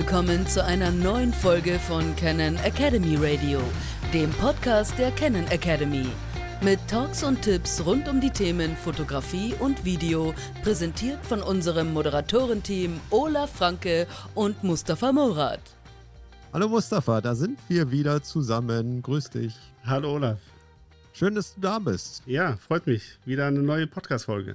willkommen zu einer neuen Folge von Canon Academy Radio, dem Podcast der Canon Academy. Mit Talks und Tipps rund um die Themen Fotografie und Video, präsentiert von unserem Moderatorenteam Olaf Franke und Mustafa Morat. Hallo Mustafa, da sind wir wieder zusammen. Grüß dich. Hallo Olaf. Schön, dass du da bist. Ja, freut mich. Wieder eine neue Podcast-Folge.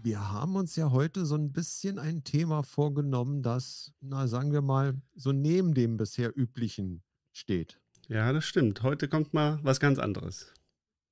Wir haben uns ja heute so ein bisschen ein Thema vorgenommen, das, na, sagen wir mal, so neben dem bisher üblichen steht. Ja, das stimmt. Heute kommt mal was ganz anderes.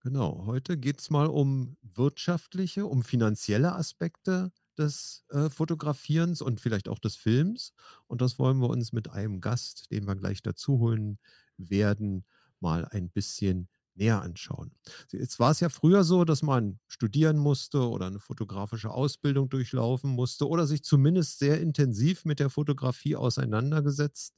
Genau, heute geht es mal um wirtschaftliche, um finanzielle Aspekte des äh, Fotografierens und vielleicht auch des Films. Und das wollen wir uns mit einem Gast, den wir gleich dazu holen werden, mal ein bisschen näher anschauen. Jetzt war es ja früher so, dass man studieren musste oder eine fotografische Ausbildung durchlaufen musste oder sich zumindest sehr intensiv mit der Fotografie auseinandergesetzt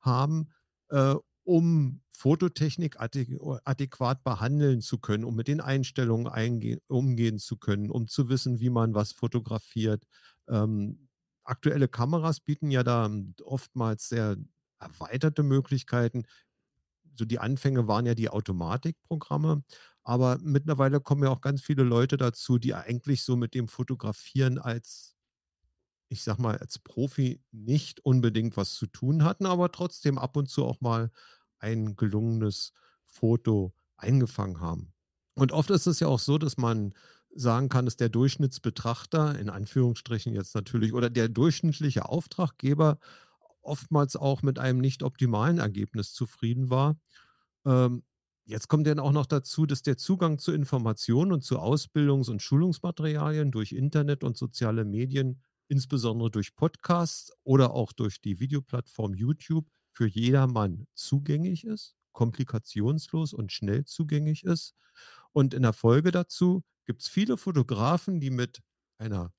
haben, äh, um Fototechnik adäquat behandeln zu können, um mit den Einstellungen umgehen zu können, um zu wissen, wie man was fotografiert. Ähm, aktuelle Kameras bieten ja da oftmals sehr erweiterte Möglichkeiten, so also, die Anfänge waren ja die Automatikprogramme, aber mittlerweile kommen ja auch ganz viele Leute dazu, die eigentlich so mit dem Fotografieren als ich sag mal, als Profi nicht unbedingt was zu tun hatten, aber trotzdem ab und zu auch mal ein gelungenes Foto eingefangen haben. Und oft ist es ja auch so, dass man sagen kann, dass der Durchschnittsbetrachter, in Anführungsstrichen jetzt natürlich, oder der durchschnittliche Auftraggeber oftmals auch mit einem nicht optimalen Ergebnis zufrieden war. Ähm, jetzt kommt dann auch noch dazu, dass der Zugang zu Informationen und zu Ausbildungs- und Schulungsmaterialien durch Internet und soziale Medien, insbesondere durch Podcasts oder auch durch die Videoplattform YouTube, für jedermann zugänglich ist, komplikationslos und schnell zugänglich ist. Und in der Folge dazu gibt es viele Fotografen, die mit einer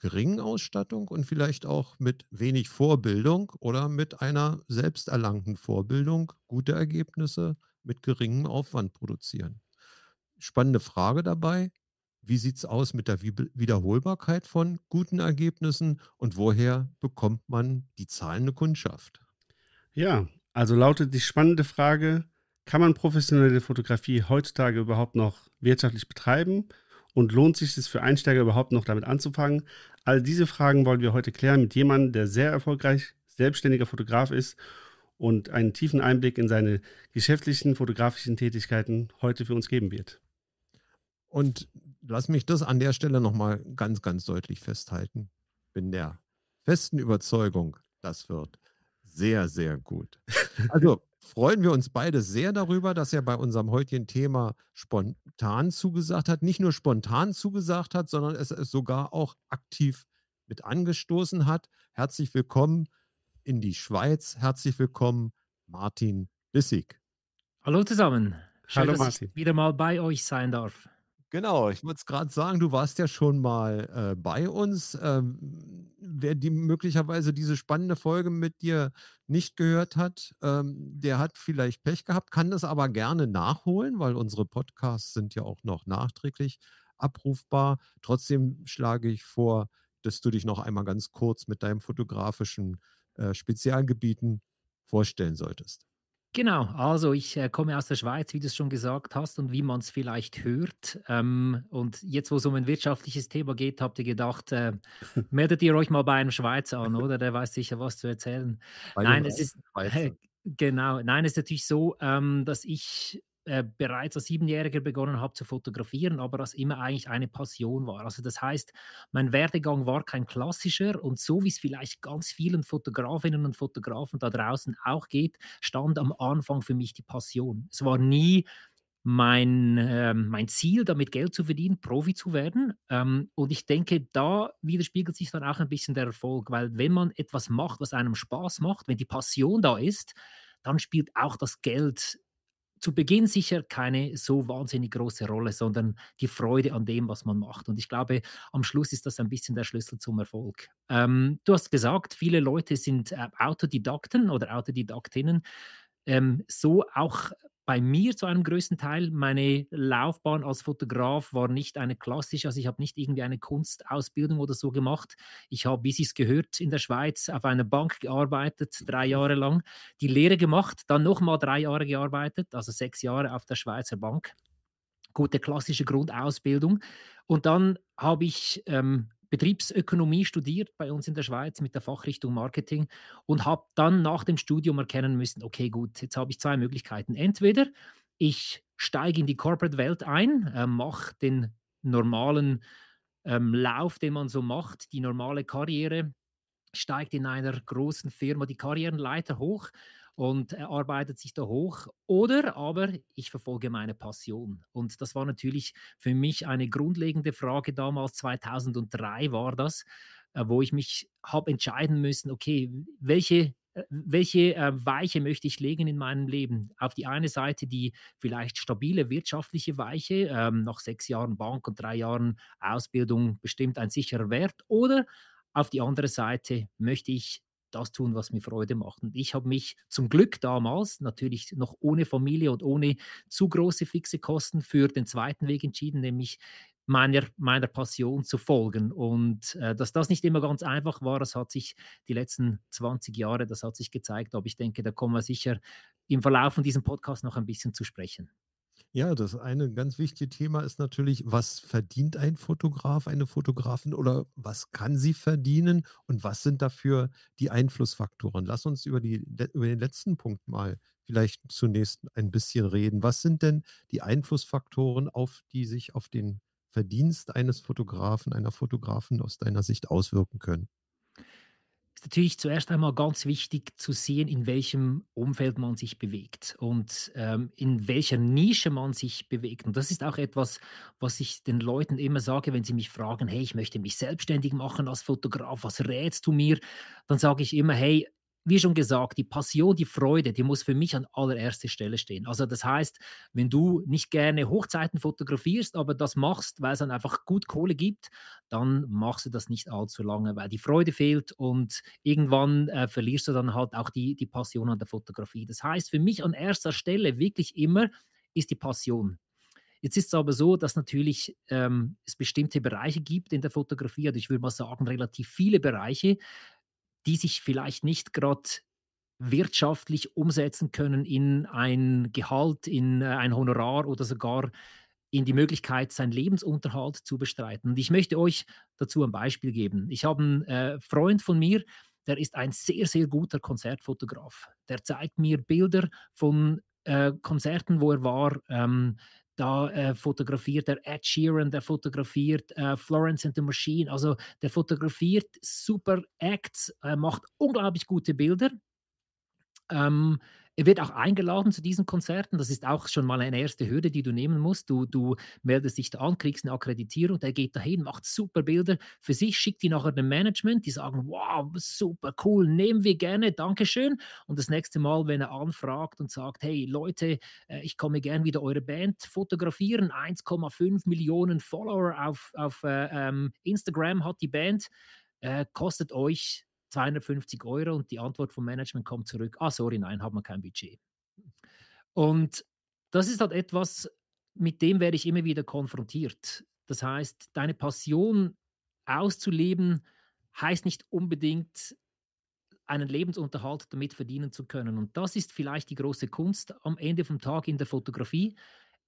geringen Ausstattung und vielleicht auch mit wenig Vorbildung oder mit einer selbst erlangten Vorbildung gute Ergebnisse mit geringem Aufwand produzieren. Spannende Frage dabei, wie sieht es aus mit der Wiederholbarkeit von guten Ergebnissen und woher bekommt man die zahlende Kundschaft? Ja, also lautet die spannende Frage, kann man professionelle Fotografie heutzutage überhaupt noch wirtschaftlich betreiben? und lohnt sich es für Einsteiger überhaupt noch damit anzufangen? All diese Fragen wollen wir heute klären mit jemandem, der sehr erfolgreich selbstständiger Fotograf ist und einen tiefen Einblick in seine geschäftlichen fotografischen Tätigkeiten heute für uns geben wird. Und lass mich das an der Stelle nochmal ganz, ganz deutlich festhalten. Bin der festen Überzeugung, das wird sehr, sehr gut. Also freuen wir uns beide sehr darüber, dass er bei unserem heutigen Thema spontan zugesagt hat. Nicht nur spontan zugesagt hat, sondern es, sogar auch aktiv mit angestoßen hat. Herzlich willkommen in die Schweiz. Herzlich willkommen, Martin Bissig. Hallo zusammen. Schön, Hallo, dass Martin. ich wieder mal bei euch sein darf. Genau, ich wollte es gerade sagen, du warst ja schon mal äh, bei uns. Ähm, wer die möglicherweise diese spannende Folge mit dir nicht gehört hat, ähm, der hat vielleicht Pech gehabt, kann das aber gerne nachholen, weil unsere Podcasts sind ja auch noch nachträglich abrufbar. Trotzdem schlage ich vor, dass du dich noch einmal ganz kurz mit deinen fotografischen äh, Spezialgebieten vorstellen solltest. Genau, also ich äh, komme aus der Schweiz, wie du es schon gesagt hast und wie man es vielleicht hört. Ähm, und jetzt, wo es um ein wirtschaftliches Thema geht, habt ihr gedacht, äh, meldet ihr euch mal bei einem Schweizer an, oder? Der weiß sicher, was zu erzählen. Bei Nein, es ist genau. Nein, es ist natürlich so, ähm, dass ich äh, bereits als Siebenjähriger begonnen habe zu fotografieren, aber das immer eigentlich eine Passion war. Also das heißt, mein Werdegang war kein klassischer und so wie es vielleicht ganz vielen Fotografinnen und Fotografen da draußen auch geht, stand am Anfang für mich die Passion. Es war nie mein, äh, mein Ziel, damit Geld zu verdienen, Profi zu werden. Ähm, und ich denke, da widerspiegelt sich dann auch ein bisschen der Erfolg, weil wenn man etwas macht, was einem Spaß macht, wenn die Passion da ist, dann spielt auch das Geld zu Beginn sicher keine so wahnsinnig große Rolle, sondern die Freude an dem, was man macht. Und ich glaube, am Schluss ist das ein bisschen der Schlüssel zum Erfolg. Ähm, du hast gesagt, viele Leute sind äh, Autodidakten oder Autodidaktinnen. Ähm, so auch bei mir zu einem größten Teil. Meine Laufbahn als Fotograf war nicht eine klassische, also ich habe nicht irgendwie eine Kunstausbildung oder so gemacht. Ich habe, wie es gehört, in der Schweiz auf einer Bank gearbeitet, mhm. drei Jahre lang, die Lehre gemacht, dann nochmal drei Jahre gearbeitet, also sechs Jahre auf der Schweizer Bank. Gute klassische Grundausbildung. Und dann habe ich ähm, Betriebsökonomie studiert bei uns in der Schweiz mit der Fachrichtung Marketing und habe dann nach dem Studium erkennen müssen, okay, gut, jetzt habe ich zwei Möglichkeiten. Entweder ich steige in die Corporate-Welt ein, äh, mache den normalen ähm, Lauf, den man so macht, die normale Karriere, steigt in einer großen Firma die Karrierenleiter hoch und äh, arbeitet sich da hoch. Oder aber ich verfolge meine Passion. Und das war natürlich für mich eine grundlegende Frage damals, 2003 war das, äh, wo ich mich habe entscheiden müssen, okay, welche äh, welche äh, Weiche möchte ich legen in meinem Leben? Auf die eine Seite die vielleicht stabile wirtschaftliche Weiche, ähm, nach sechs Jahren Bank und drei Jahren Ausbildung bestimmt ein sicherer Wert, oder auf die andere Seite möchte ich das tun, was mir Freude macht. Und ich habe mich zum Glück damals, natürlich noch ohne Familie und ohne zu große fixe Kosten, für den zweiten Weg entschieden, nämlich meiner, meiner Passion zu folgen. Und äh, dass das nicht immer ganz einfach war, das hat sich die letzten 20 Jahre, das hat sich gezeigt. Aber ich denke, da kommen wir sicher im Verlauf von diesem Podcast noch ein bisschen zu sprechen. Ja, das eine ganz wichtige Thema ist natürlich, was verdient ein Fotograf, eine Fotografin oder was kann sie verdienen und was sind dafür die Einflussfaktoren? Lass uns über, die, über den letzten Punkt mal vielleicht zunächst ein bisschen reden. Was sind denn die Einflussfaktoren, auf die sich auf den Verdienst eines Fotografen, einer Fotografin aus deiner Sicht auswirken können? ist natürlich zuerst einmal ganz wichtig zu sehen, in welchem Umfeld man sich bewegt und ähm, in welcher Nische man sich bewegt. Und das ist auch etwas, was ich den Leuten immer sage, wenn sie mich fragen, hey, ich möchte mich selbstständig machen als Fotograf, was rätst du mir? Dann sage ich immer, hey, wie schon gesagt, die Passion, die Freude, die muss für mich an allererster Stelle stehen. Also das heißt, wenn du nicht gerne Hochzeiten fotografierst, aber das machst, weil es dann einfach gut Kohle gibt, dann machst du das nicht allzu lange, weil die Freude fehlt und irgendwann äh, verlierst du dann halt auch die, die Passion an der Fotografie. Das heißt, für mich an erster Stelle wirklich immer ist die Passion. Jetzt ist es aber so, dass natürlich ähm, es bestimmte Bereiche gibt in der Fotografie, also ich würde mal sagen, relativ viele Bereiche, die sich vielleicht nicht gerade wirtschaftlich umsetzen können in ein Gehalt, in äh, ein Honorar oder sogar in die Möglichkeit, seinen Lebensunterhalt zu bestreiten. Und ich möchte euch dazu ein Beispiel geben. Ich habe einen äh, Freund von mir, der ist ein sehr, sehr guter Konzertfotograf. Der zeigt mir Bilder von äh, Konzerten, wo er war. Ähm, da äh, fotografiert der Ed Sheeran, der fotografiert äh, Florence and the Machine, also der fotografiert super Acts, äh, macht unglaublich gute Bilder. Ähm, er wird auch eingeladen zu diesen Konzerten. Das ist auch schon mal eine erste Hürde, die du nehmen musst. Du, du meldest dich da an, kriegst eine Akkreditierung, der geht dahin, macht super Bilder für sich, schickt die nachher dem Management, die sagen, wow, super cool, nehmen wir gerne, Dankeschön. Und das nächste Mal, wenn er anfragt und sagt, hey Leute, äh, ich komme gerne wieder eure Band fotografieren, 1,5 Millionen Follower auf, auf äh, ähm, Instagram hat die Band, äh, kostet euch 250 Euro und die Antwort vom Management kommt zurück, ah sorry, nein, haben wir kein Budget. Und das ist halt etwas, mit dem werde ich immer wieder konfrontiert. Das heißt, deine Passion auszuleben, heißt nicht unbedingt einen Lebensunterhalt damit verdienen zu können. Und das ist vielleicht die große Kunst am Ende vom Tag in der Fotografie,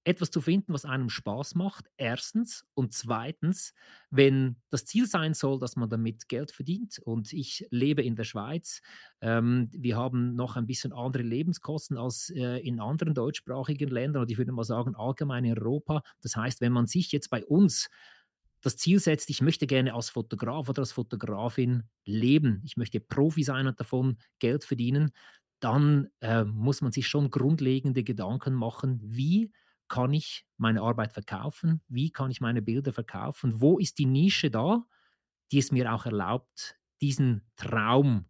etwas zu finden, was einem Spaß macht, erstens. Und zweitens, wenn das Ziel sein soll, dass man damit Geld verdient. Und ich lebe in der Schweiz. Ähm, wir haben noch ein bisschen andere Lebenskosten als äh, in anderen deutschsprachigen Ländern. Und ich würde mal sagen, allgemein in Europa. Das heißt, wenn man sich jetzt bei uns das Ziel setzt, ich möchte gerne als Fotograf oder als Fotografin leben, ich möchte Profi sein und davon Geld verdienen, dann äh, muss man sich schon grundlegende Gedanken machen, wie kann ich meine Arbeit verkaufen? Wie kann ich meine Bilder verkaufen? Wo ist die Nische da, die es mir auch erlaubt, diesen Traum,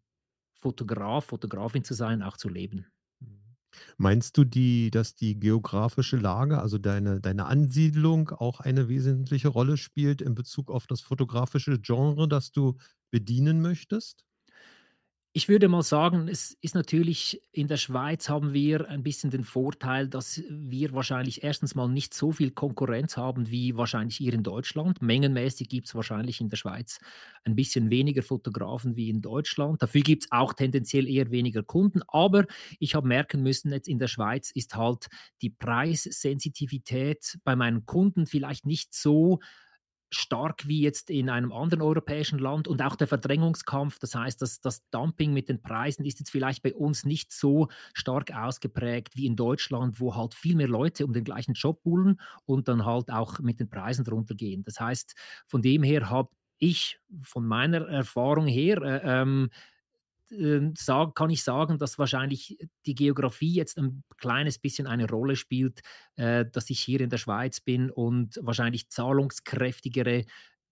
Fotograf, Fotografin zu sein, auch zu leben? Mhm. Meinst du, die, dass die geografische Lage, also deine, deine Ansiedlung, auch eine wesentliche Rolle spielt in Bezug auf das fotografische Genre, das du bedienen möchtest? Ich würde mal sagen, es ist natürlich in der Schweiz haben wir ein bisschen den Vorteil, dass wir wahrscheinlich erstens mal nicht so viel Konkurrenz haben wie wahrscheinlich hier in Deutschland. Mengenmäßig gibt es wahrscheinlich in der Schweiz ein bisschen weniger Fotografen wie in Deutschland. Dafür gibt es auch tendenziell eher weniger Kunden. Aber ich habe merken müssen, jetzt in der Schweiz ist halt die Preissensitivität bei meinen Kunden vielleicht nicht so stark wie jetzt in einem anderen europäischen Land und auch der Verdrängungskampf, das heißt, das, das Dumping mit den Preisen ist jetzt vielleicht bei uns nicht so stark ausgeprägt wie in Deutschland, wo halt viel mehr Leute um den gleichen Job buhlen und dann halt auch mit den Preisen drunter gehen. Das heißt, von dem her habe ich von meiner Erfahrung her äh, ähm, ähm, kann ich sagen, dass wahrscheinlich die Geografie jetzt ein kleines bisschen eine Rolle spielt, äh, dass ich hier in der Schweiz bin und wahrscheinlich zahlungskräftigere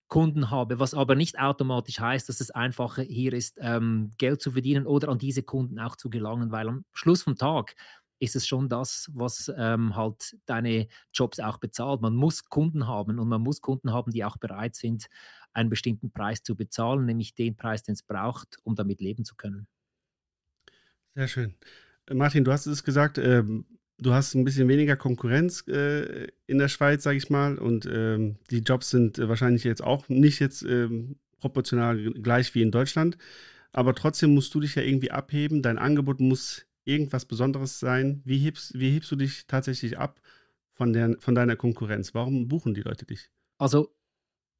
Kunden habe, was aber nicht automatisch heißt, dass es einfacher hier ist, ähm, Geld zu verdienen oder an diese Kunden auch zu gelangen, weil am Schluss vom Tag ist es schon das, was ähm, halt deine Jobs auch bezahlt. Man muss Kunden haben und man muss Kunden haben, die auch bereit sind, einen bestimmten Preis zu bezahlen, nämlich den Preis, den es braucht, um damit leben zu können. Sehr schön. Äh, Martin, du hast es gesagt, ähm, du hast ein bisschen weniger Konkurrenz äh, in der Schweiz, sage ich mal, und ähm, die Jobs sind äh, wahrscheinlich jetzt auch nicht jetzt ähm, proportional gleich wie in Deutschland. Aber trotzdem musst du dich ja irgendwie abheben. Dein Angebot muss irgendwas Besonderes sein. Wie hebst, wie hebst du dich tatsächlich ab von, der, von deiner Konkurrenz? Warum buchen die Leute dich? Also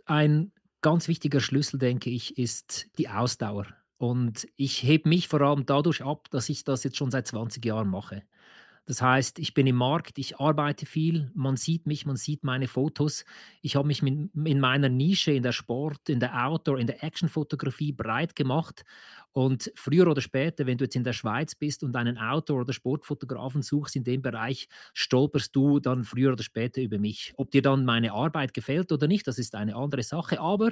ein ganz wichtiger Schlüssel, denke ich, ist die Ausdauer. Und ich hebe mich vor allem dadurch ab, dass ich das jetzt schon seit 20 Jahren mache. Das heißt, ich bin im Markt, ich arbeite viel, man sieht mich, man sieht meine Fotos. Ich habe mich in meiner Nische, in der Sport, in der Outdoor, in der Actionfotografie breit gemacht. Und früher oder später, wenn du jetzt in der Schweiz bist und einen Outdoor- oder Sportfotografen suchst in dem Bereich, stolperst du dann früher oder später über mich. Ob dir dann meine Arbeit gefällt oder nicht, das ist eine andere Sache. Aber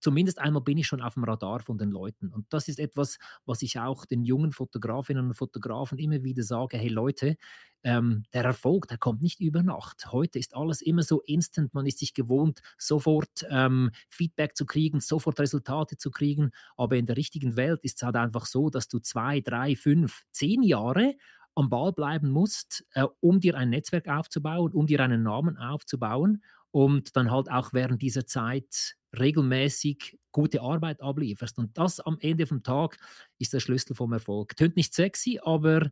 zumindest einmal bin ich schon auf dem Radar von den Leuten. Und das ist etwas, was ich auch den jungen Fotografinnen und Fotografen immer wieder sage, hey Leute, ähm, der Erfolg, der kommt nicht über Nacht. Heute ist alles immer so instant, man ist sich gewohnt, sofort ähm, Feedback zu kriegen, sofort Resultate zu kriegen. Aber in der richtigen Welt ist es halt einfach so, dass du zwei, drei, fünf, zehn Jahre am Ball bleiben musst, äh, um dir ein Netzwerk aufzubauen, um dir einen Namen aufzubauen und dann halt auch während dieser Zeit regelmäßig gute Arbeit ablieferst. Und das am Ende vom Tag ist der Schlüssel vom Erfolg. Tönt nicht sexy, aber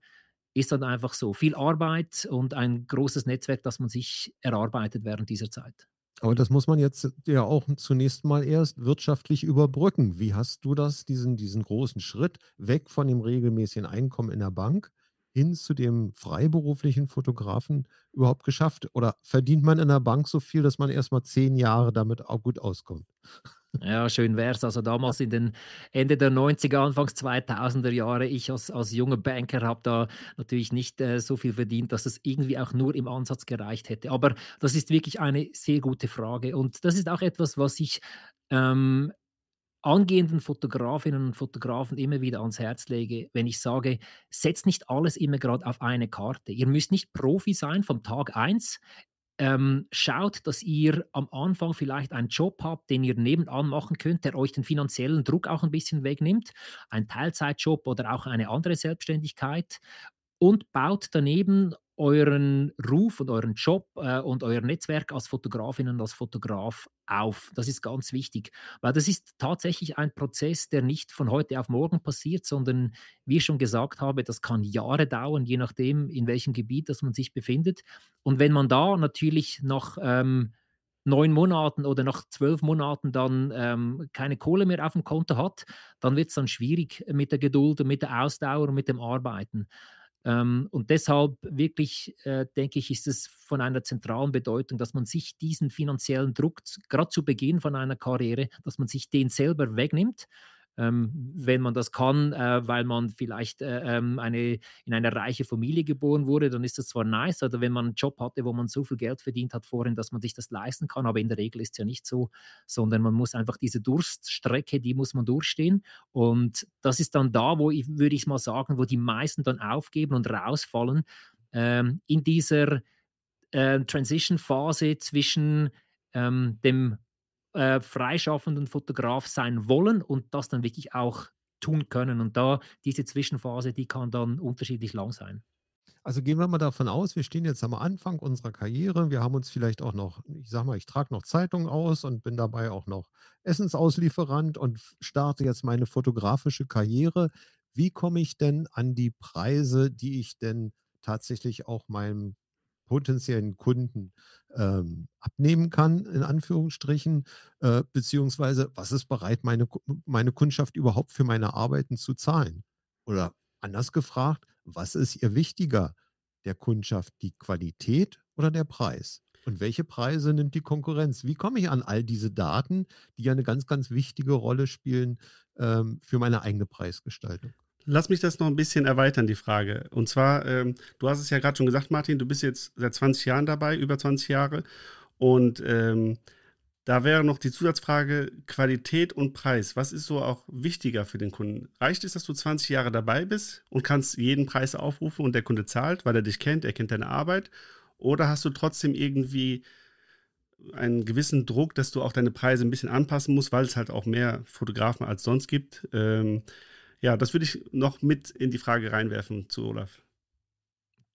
ist dann einfach so. Viel Arbeit und ein großes Netzwerk, das man sich erarbeitet während dieser Zeit. Aber das muss man jetzt ja auch zunächst mal erst wirtschaftlich überbrücken. Wie hast du das, diesen, diesen großen Schritt weg von dem regelmäßigen Einkommen in der Bank hin zu dem freiberuflichen Fotografen überhaupt geschafft? Oder verdient man in der Bank so viel, dass man erstmal zehn Jahre damit auch gut auskommt? Ja, schön wär's. Also damals in den Ende der 90er, Anfangs 2000er Jahre, ich als, als junger Banker habe da natürlich nicht äh, so viel verdient, dass das irgendwie auch nur im Ansatz gereicht hätte. Aber das ist wirklich eine sehr gute Frage. Und das ist auch etwas, was ich ähm, angehenden Fotografinnen und Fotografen immer wieder ans Herz lege, wenn ich sage, setzt nicht alles immer gerade auf eine Karte. Ihr müsst nicht Profi sein vom Tag 1. Ähm, schaut, dass ihr am Anfang vielleicht einen Job habt, den ihr nebenan machen könnt, der euch den finanziellen Druck auch ein bisschen wegnimmt, ein Teilzeitjob oder auch eine andere Selbstständigkeit und baut daneben euren Ruf und euren Job äh, und euer Netzwerk als Fotografin und als Fotograf auf. Das ist ganz wichtig, weil das ist tatsächlich ein Prozess, der nicht von heute auf morgen passiert, sondern wie ich schon gesagt habe, das kann Jahre dauern, je nachdem, in welchem Gebiet das man sich befindet. Und wenn man da natürlich nach ähm, neun Monaten oder nach zwölf Monaten dann ähm, keine Kohle mehr auf dem Konto hat, dann wird es dann schwierig mit der Geduld und mit der Ausdauer und mit dem Arbeiten. Ähm, und deshalb wirklich, äh, denke ich, ist es von einer zentralen Bedeutung, dass man sich diesen finanziellen Druck, gerade zu Beginn von einer Karriere, dass man sich den selber wegnimmt ähm, wenn man das kann, äh, weil man vielleicht äh, ähm, eine, in eine reiche Familie geboren wurde, dann ist das zwar nice, oder wenn man einen Job hatte, wo man so viel Geld verdient hat vorhin, dass man sich das leisten kann, aber in der Regel ist es ja nicht so, sondern man muss einfach diese Durststrecke, die muss man durchstehen und das ist dann da, wo ich, würde ich mal sagen, wo die meisten dann aufgeben und rausfallen ähm, in dieser äh, Transition-Phase zwischen ähm, dem äh, freischaffenden Fotograf sein wollen und das dann wirklich auch tun können. Und da diese Zwischenphase, die kann dann unterschiedlich lang sein. Also gehen wir mal davon aus, wir stehen jetzt am Anfang unserer Karriere. Wir haben uns vielleicht auch noch, ich sag mal, ich trage noch Zeitungen aus und bin dabei auch noch Essensauslieferant und starte jetzt meine fotografische Karriere. Wie komme ich denn an die Preise, die ich denn tatsächlich auch meinem potenziellen Kunden ähm, abnehmen kann, in Anführungsstrichen, äh, beziehungsweise was ist bereit, meine, meine Kundschaft überhaupt für meine Arbeiten zu zahlen? Oder anders gefragt, was ist ihr wichtiger, der Kundschaft die Qualität oder der Preis? Und welche Preise nimmt die Konkurrenz? Wie komme ich an all diese Daten, die ja eine ganz, ganz wichtige Rolle spielen ähm, für meine eigene Preisgestaltung? lass mich das noch ein bisschen erweitern, die Frage. Und zwar, ähm, du hast es ja gerade schon gesagt, Martin, du bist jetzt seit 20 Jahren dabei, über 20 Jahre. Und ähm, da wäre noch die Zusatzfrage Qualität und Preis. Was ist so auch wichtiger für den Kunden? Reicht es, dass du 20 Jahre dabei bist und kannst jeden Preis aufrufen und der Kunde zahlt, weil er dich kennt, er kennt deine Arbeit? Oder hast du trotzdem irgendwie einen gewissen Druck, dass du auch deine Preise ein bisschen anpassen musst, weil es halt auch mehr Fotografen als sonst gibt? Ähm, ja, das würde ich noch mit in die Frage reinwerfen zu Olaf.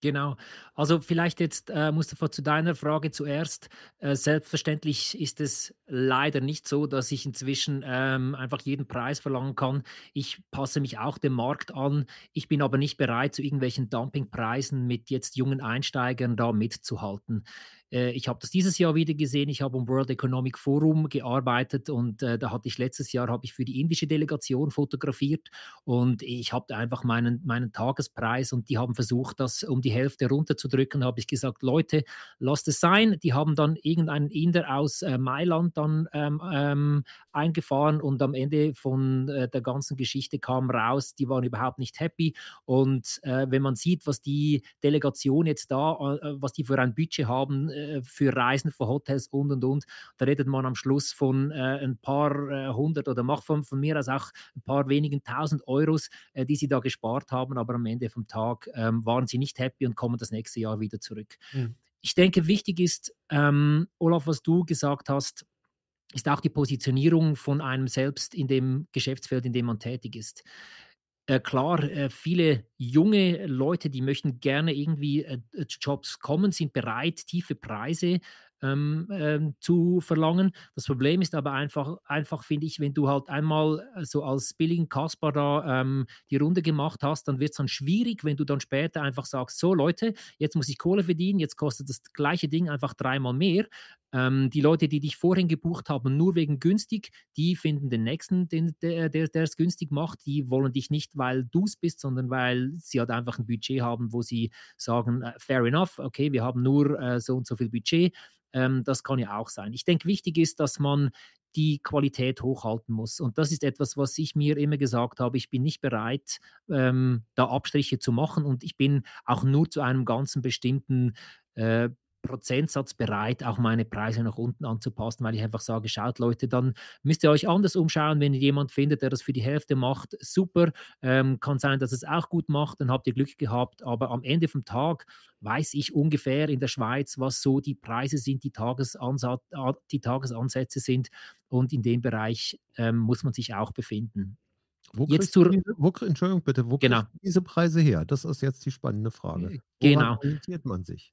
Genau. Also vielleicht jetzt, äh, Mustafa, zu deiner Frage zuerst. Äh, selbstverständlich ist es leider nicht so, dass ich inzwischen ähm, einfach jeden Preis verlangen kann. Ich passe mich auch dem Markt an. Ich bin aber nicht bereit, zu irgendwelchen Dumpingpreisen mit jetzt jungen Einsteigern da mitzuhalten. Äh, ich habe das dieses Jahr wieder gesehen. Ich habe am World Economic Forum gearbeitet und äh, da hatte ich letztes Jahr habe ich für die indische Delegation fotografiert und ich habe einfach meinen, meinen Tagespreis und die haben versucht, das um die Hälfte runterzudrücken, habe ich gesagt, Leute, lasst es sein. Die haben dann irgendeinen Inder aus äh, Mailand dann ähm, ähm, eingefahren und am Ende von äh, der ganzen Geschichte kam raus, die waren überhaupt nicht happy. Und äh, wenn man sieht, was die Delegation jetzt da, äh, was die für ein Budget haben, äh, für Reisen, für Hotels und und und, da redet man am Schluss von äh, ein paar hundert oder macht von, von, mir aus auch ein paar wenigen tausend Euros, die sie da gespart haben. Aber am Ende vom Tag ähm, waren sie nicht happy happy und kommen das nächste Jahr wieder zurück. Mhm. Ich denke, wichtig ist, ähm, Olaf, was du gesagt hast, ist auch die Positionierung von einem selbst in dem Geschäftsfeld, in dem man tätig ist. Äh, klar, äh, viele junge Leute, die möchten gerne irgendwie äh, Jobs kommen, sind bereit, tiefe Preise ähm, ähm, zu verlangen. Das Problem ist aber einfach, einfach finde ich, wenn du halt einmal äh, so als billigen Kaspar da ähm, die Runde gemacht hast, dann wird es dann schwierig, wenn du dann später einfach sagst, so Leute, jetzt muss ich Kohle verdienen, jetzt kostet das gleiche Ding einfach dreimal mehr. Ähm, die Leute, die dich vorhin gebucht haben, nur wegen günstig, die finden den nächsten, den, der es günstig macht. Die wollen dich nicht, weil du es bist, sondern weil sie halt einfach ein Budget haben, wo sie sagen, äh, fair enough, okay, wir haben nur äh, so und so viel Budget. Ähm, das kann ja auch sein. Ich denke, wichtig ist, dass man die Qualität hochhalten muss. Und das ist etwas, was ich mir immer gesagt habe. Ich bin nicht bereit, ähm, da Abstriche zu machen und ich bin auch nur zu einem ganzen bestimmten äh, Prozentsatz bereit, auch meine Preise nach unten anzupassen, weil ich einfach sage, schaut Leute, dann müsst ihr euch anders umschauen, wenn ihr jemand findet, der das für die Hälfte macht, super, ähm, kann sein, dass es auch gut macht, dann habt ihr Glück gehabt, aber am Ende vom Tag weiß ich ungefähr in der Schweiz, was so die Preise sind, die, Tagesansat die Tagesansätze sind und in dem Bereich ähm, muss man sich auch befinden. Wo jetzt zur, diese, wo, Entschuldigung bitte, wo genau. diese Preise her? Das ist jetzt die spannende Frage. Äh, Woran genau. orientiert man sich?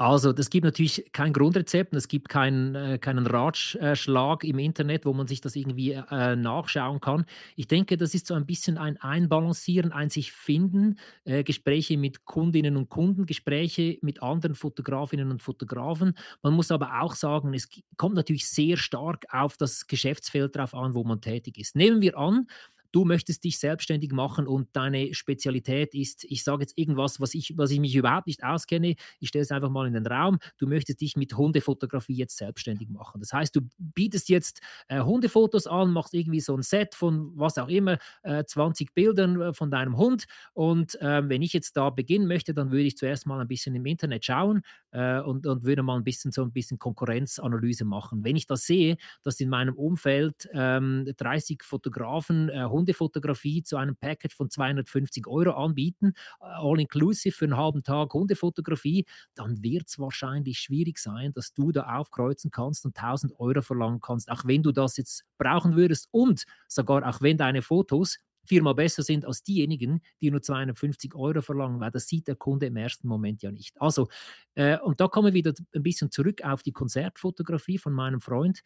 Also, es gibt natürlich kein Grundrezept und es gibt keinen, äh, keinen Ratschlag im Internet, wo man sich das irgendwie äh, nachschauen kann. Ich denke, das ist so ein bisschen ein Einbalancieren, ein sich finden, äh, Gespräche mit Kundinnen und Kunden, Gespräche mit anderen Fotografinnen und Fotografen. Man muss aber auch sagen, es kommt natürlich sehr stark auf das Geschäftsfeld drauf an, wo man tätig ist. Nehmen wir an, du möchtest dich selbstständig machen und deine Spezialität ist, ich sage jetzt irgendwas, was ich, was ich mich überhaupt nicht auskenne, ich stelle es einfach mal in den Raum, du möchtest dich mit Hundefotografie jetzt selbstständig machen. Das heißt, du bietest jetzt äh, Hundefotos an, machst irgendwie so ein Set von was auch immer, äh, 20 Bildern äh, von deinem Hund und äh, wenn ich jetzt da beginnen möchte, dann würde ich zuerst mal ein bisschen im Internet schauen, äh, und, und würde mal ein bisschen so ein bisschen Konkurrenzanalyse machen. Wenn ich das sehe, dass in meinem Umfeld ähm, 30 Fotografen äh, Hundefotografie zu einem Package von 250 Euro anbieten, äh, all inclusive für einen halben Tag Hundefotografie, dann wird es wahrscheinlich schwierig sein, dass du da aufkreuzen kannst und 1000 Euro verlangen kannst, auch wenn du das jetzt brauchen würdest und sogar auch wenn deine Fotos viermal besser sind als diejenigen, die nur 250 Euro verlangen, weil das sieht der Kunde im ersten Moment ja nicht. Also, äh, und da kommen wir wieder ein bisschen zurück auf die Konzertfotografie von meinem Freund.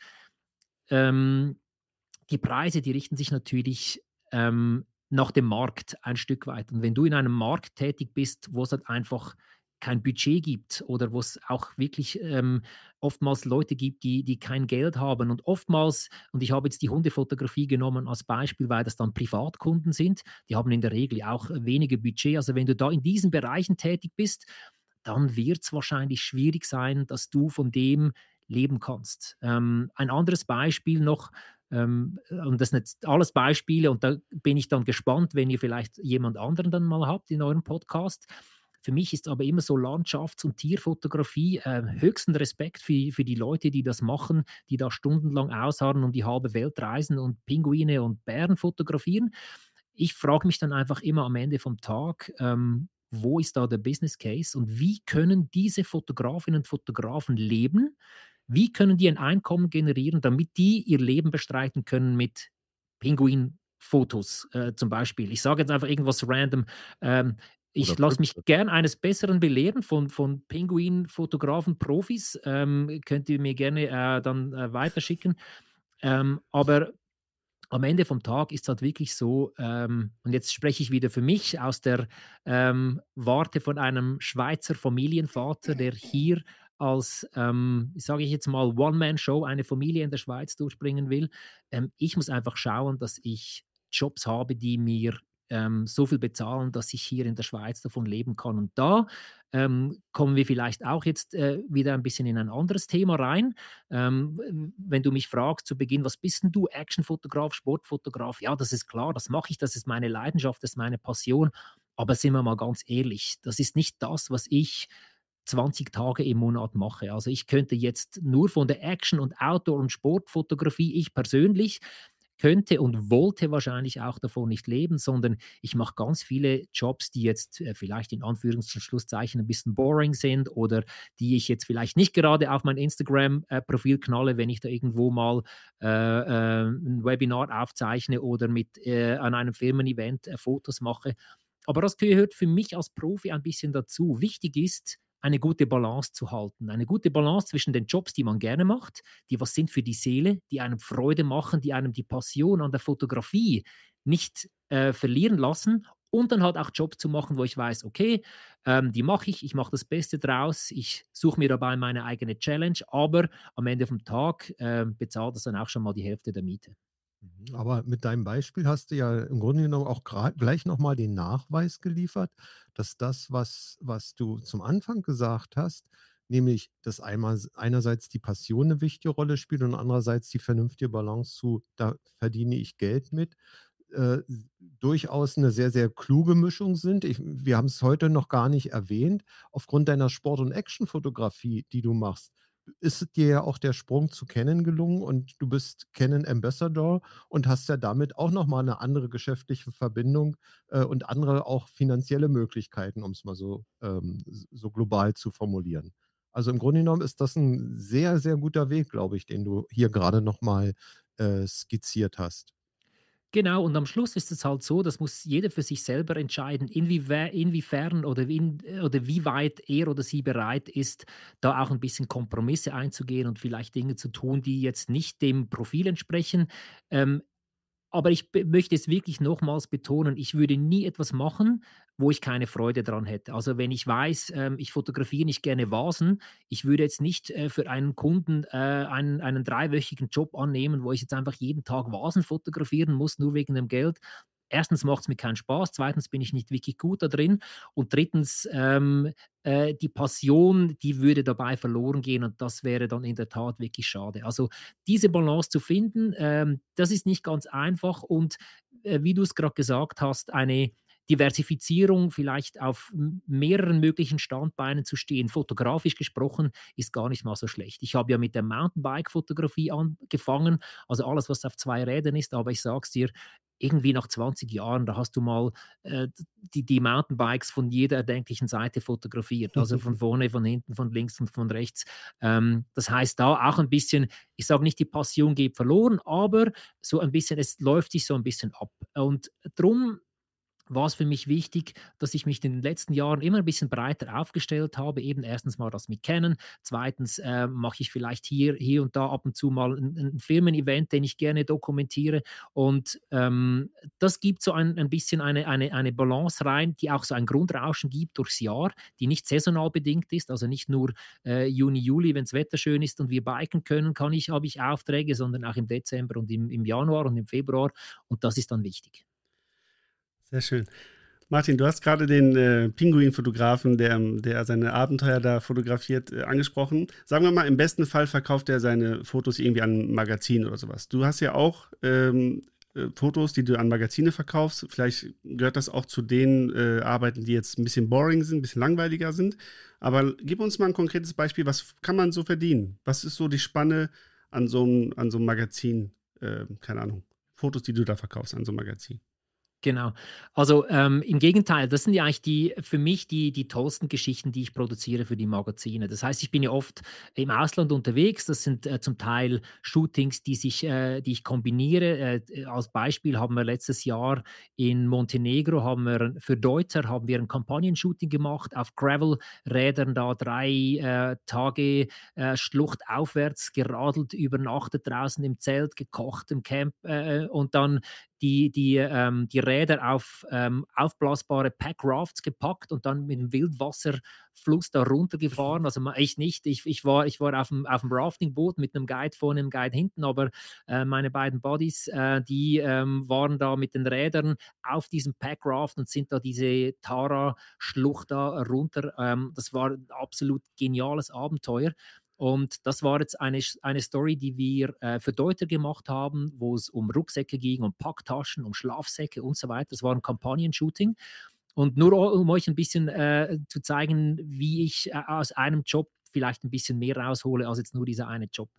Ähm, die Preise, die richten sich natürlich ähm, nach dem Markt ein Stück weit. Und wenn du in einem Markt tätig bist, wo es halt einfach kein Budget gibt oder wo es auch wirklich ähm, oftmals Leute gibt, die, die kein Geld haben. Und oftmals, und ich habe jetzt die Hundefotografie genommen als Beispiel, weil das dann Privatkunden sind, die haben in der Regel auch weniger Budget. Also wenn du da in diesen Bereichen tätig bist, dann wird es wahrscheinlich schwierig sein, dass du von dem leben kannst. Ähm, ein anderes Beispiel noch, ähm, und das sind jetzt alles Beispiele, und da bin ich dann gespannt, wenn ihr vielleicht jemand anderen dann mal habt in eurem Podcast. Für mich ist aber immer so Landschafts- und Tierfotografie äh, höchsten Respekt für, für die Leute, die das machen, die da stundenlang ausharren und die halbe Welt reisen und Pinguine und Bären fotografieren. Ich frage mich dann einfach immer am Ende vom Tag, ähm, wo ist da der Business Case und wie können diese Fotografinnen und Fotografen leben? Wie können die ein Einkommen generieren, damit die ihr Leben bestreiten können mit Pinguinfotos äh, zum Beispiel? Ich sage jetzt einfach irgendwas random. Ähm, ich lasse mich gern eines Besseren belehren von, von Pinguin-Fotografen, Profis. Ähm, könnt ihr mir gerne äh, dann äh, weiterschicken. Ähm, aber am Ende vom Tag ist es halt wirklich so, ähm, und jetzt spreche ich wieder für mich aus der ähm, Warte von einem Schweizer Familienvater, der hier als, ähm, sage ich jetzt mal, One-Man-Show eine Familie in der Schweiz durchbringen will. Ähm, ich muss einfach schauen, dass ich Jobs habe, die mir ähm, so viel bezahlen, dass ich hier in der Schweiz davon leben kann. Und da ähm, kommen wir vielleicht auch jetzt äh, wieder ein bisschen in ein anderes Thema rein. Ähm, wenn du mich fragst zu Beginn, was bist denn du, Actionfotograf, Sportfotograf? Ja, das ist klar, das mache ich, das ist meine Leidenschaft, das ist meine Passion. Aber sind wir mal ganz ehrlich, das ist nicht das, was ich 20 Tage im Monat mache. Also ich könnte jetzt nur von der Action- und Outdoor- und Sportfotografie, ich persönlich, könnte und wollte wahrscheinlich auch davon nicht leben, sondern ich mache ganz viele Jobs, die jetzt äh, vielleicht in Anführungszeichen ein bisschen boring sind oder die ich jetzt vielleicht nicht gerade auf mein Instagram-Profil knalle, wenn ich da irgendwo mal äh, äh, ein Webinar aufzeichne oder mit äh, an einem Firmen-Event äh, Fotos mache. Aber das gehört für mich als Profi ein bisschen dazu. Wichtig ist, eine gute Balance zu halten. Eine gute Balance zwischen den Jobs, die man gerne macht, die was sind für die Seele, die einem Freude machen, die einem die Passion an der Fotografie nicht äh, verlieren lassen und dann halt auch Jobs zu machen, wo ich weiß, okay, ähm, die mache ich, ich mache das Beste draus, ich suche mir dabei meine eigene Challenge, aber am Ende vom Tag äh, bezahlt das dann auch schon mal die Hälfte der Miete. Mhm. Aber mit deinem Beispiel hast du ja im Grunde genommen auch gleich nochmal den Nachweis geliefert, dass das, was, was du zum Anfang gesagt hast, nämlich, dass einmal, einerseits die Passion eine wichtige Rolle spielt und andererseits die vernünftige Balance zu, da verdiene ich Geld mit, äh, durchaus eine sehr, sehr kluge Mischung sind. Ich, wir haben es heute noch gar nicht erwähnt, aufgrund deiner Sport- und Actionfotografie, die du machst ist dir ja auch der Sprung zu Canon gelungen und du bist Canon Ambassador und hast ja damit auch nochmal eine andere geschäftliche Verbindung äh, und andere auch finanzielle Möglichkeiten, um es mal so, ähm, so global zu formulieren. Also im Grunde genommen ist das ein sehr, sehr guter Weg, glaube ich, den du hier gerade nochmal äh, skizziert hast. Genau, und am Schluss ist es halt so, das muss jeder für sich selber entscheiden, inwiefern oder, in, oder wie weit er oder sie bereit ist, da auch ein bisschen Kompromisse einzugehen und vielleicht Dinge zu tun, die jetzt nicht dem Profil entsprechen. Ähm, aber ich möchte es wirklich nochmals betonen, ich würde nie etwas machen, wo ich keine Freude dran hätte. Also wenn ich weiß, äh, ich fotografiere nicht gerne Vasen, ich würde jetzt nicht äh, für einen Kunden äh, einen, einen dreiwöchigen Job annehmen, wo ich jetzt einfach jeden Tag Vasen fotografieren muss, nur wegen dem Geld erstens macht es mir keinen Spaß, zweitens bin ich nicht wirklich gut da drin und drittens ähm, äh, die Passion, die würde dabei verloren gehen und das wäre dann in der Tat wirklich schade. Also diese Balance zu finden, ähm, das ist nicht ganz einfach und äh, wie du es gerade gesagt hast, eine Diversifizierung vielleicht auf mehreren möglichen Standbeinen zu stehen, fotografisch gesprochen, ist gar nicht mal so schlecht. Ich habe ja mit der Mountainbike-Fotografie angefangen, also alles, was auf zwei Rädern ist, aber ich sage es dir, irgendwie nach 20 Jahren, da hast du mal äh, die, die, Mountainbikes von jeder erdenklichen Seite fotografiert, also von vorne, von hinten, von links und von rechts. Ähm, das heißt, da auch ein bisschen, ich sage nicht, die Passion geht verloren, aber so ein bisschen, es läuft sich so ein bisschen ab. Und drum war es für mich wichtig, dass ich mich in den letzten Jahren immer ein bisschen breiter aufgestellt habe. Eben erstens mal das mit Canon, zweitens äh, mache ich vielleicht hier, hier und da ab und zu mal ein, ein Firmen-Event, den ich gerne dokumentiere. Und ähm, das gibt so ein, ein bisschen eine, eine, eine Balance rein, die auch so ein Grundrauschen gibt durchs Jahr, die nicht saisonal bedingt ist, also nicht nur äh, Juni, Juli, wenn das Wetter schön ist und wir biken können, kann ich, habe ich Aufträge, sondern auch im Dezember und im, im Januar und im Februar. Und das ist dann wichtig. Sehr schön. Martin, du hast gerade den äh, Pinguin-Fotografen, der, ähm, der seine Abenteuer da fotografiert, äh, angesprochen. Sagen wir mal, im besten Fall verkauft er seine Fotos irgendwie an ein Magazin oder sowas. Du hast ja auch ähm, äh, Fotos, die du an Magazine verkaufst. Vielleicht gehört das auch zu den äh, Arbeiten, die jetzt ein bisschen boring sind, ein bisschen langweiliger sind. Aber gib uns mal ein konkretes Beispiel. Was kann man so verdienen? Was ist so die Spanne an so einem, an so einem Magazin? Äh, keine Ahnung. Fotos, die du da verkaufst an so einem Magazin. Genau. Also ähm, im Gegenteil, das sind ja eigentlich die für mich die, die tollsten Geschichten, die ich produziere für die Magazine. Das heißt, ich bin ja oft im Ausland unterwegs. Das sind äh, zum Teil Shootings, die, sich, äh, die ich kombiniere. Äh, als Beispiel haben wir letztes Jahr in Montenegro haben wir für Deutscher haben wir ein Kampagnen-Shooting gemacht auf Gravel-Rädern da drei äh, Tage äh, Schlucht aufwärts geradelt, übernachtet draußen im Zelt, gekocht im Camp äh, und dann die, die, ähm, die Räder auf ähm, aufblasbare Packrafts gepackt und dann mit dem Wildwasserfluss da runtergefahren. Also ich nicht, ich, ich war, ich war auf dem, auf dem Raftingboot mit einem Guide vorne, einem Guide hinten, aber äh, meine beiden Buddies, äh, die ähm, waren da mit den Rädern auf diesem Packraft und sind da diese Tara-Schlucht da runter. Ähm, das war ein absolut geniales Abenteuer. Und das war jetzt eine, eine Story, die wir äh, für Deuter gemacht haben, wo es um Rucksäcke ging, um Packtaschen, um Schlafsäcke und so weiter. Das war ein Kampagnen-Shooting. Und nur um euch ein bisschen äh, zu zeigen, wie ich äh, aus einem Job vielleicht ein bisschen mehr raushole als jetzt nur dieser eine Job.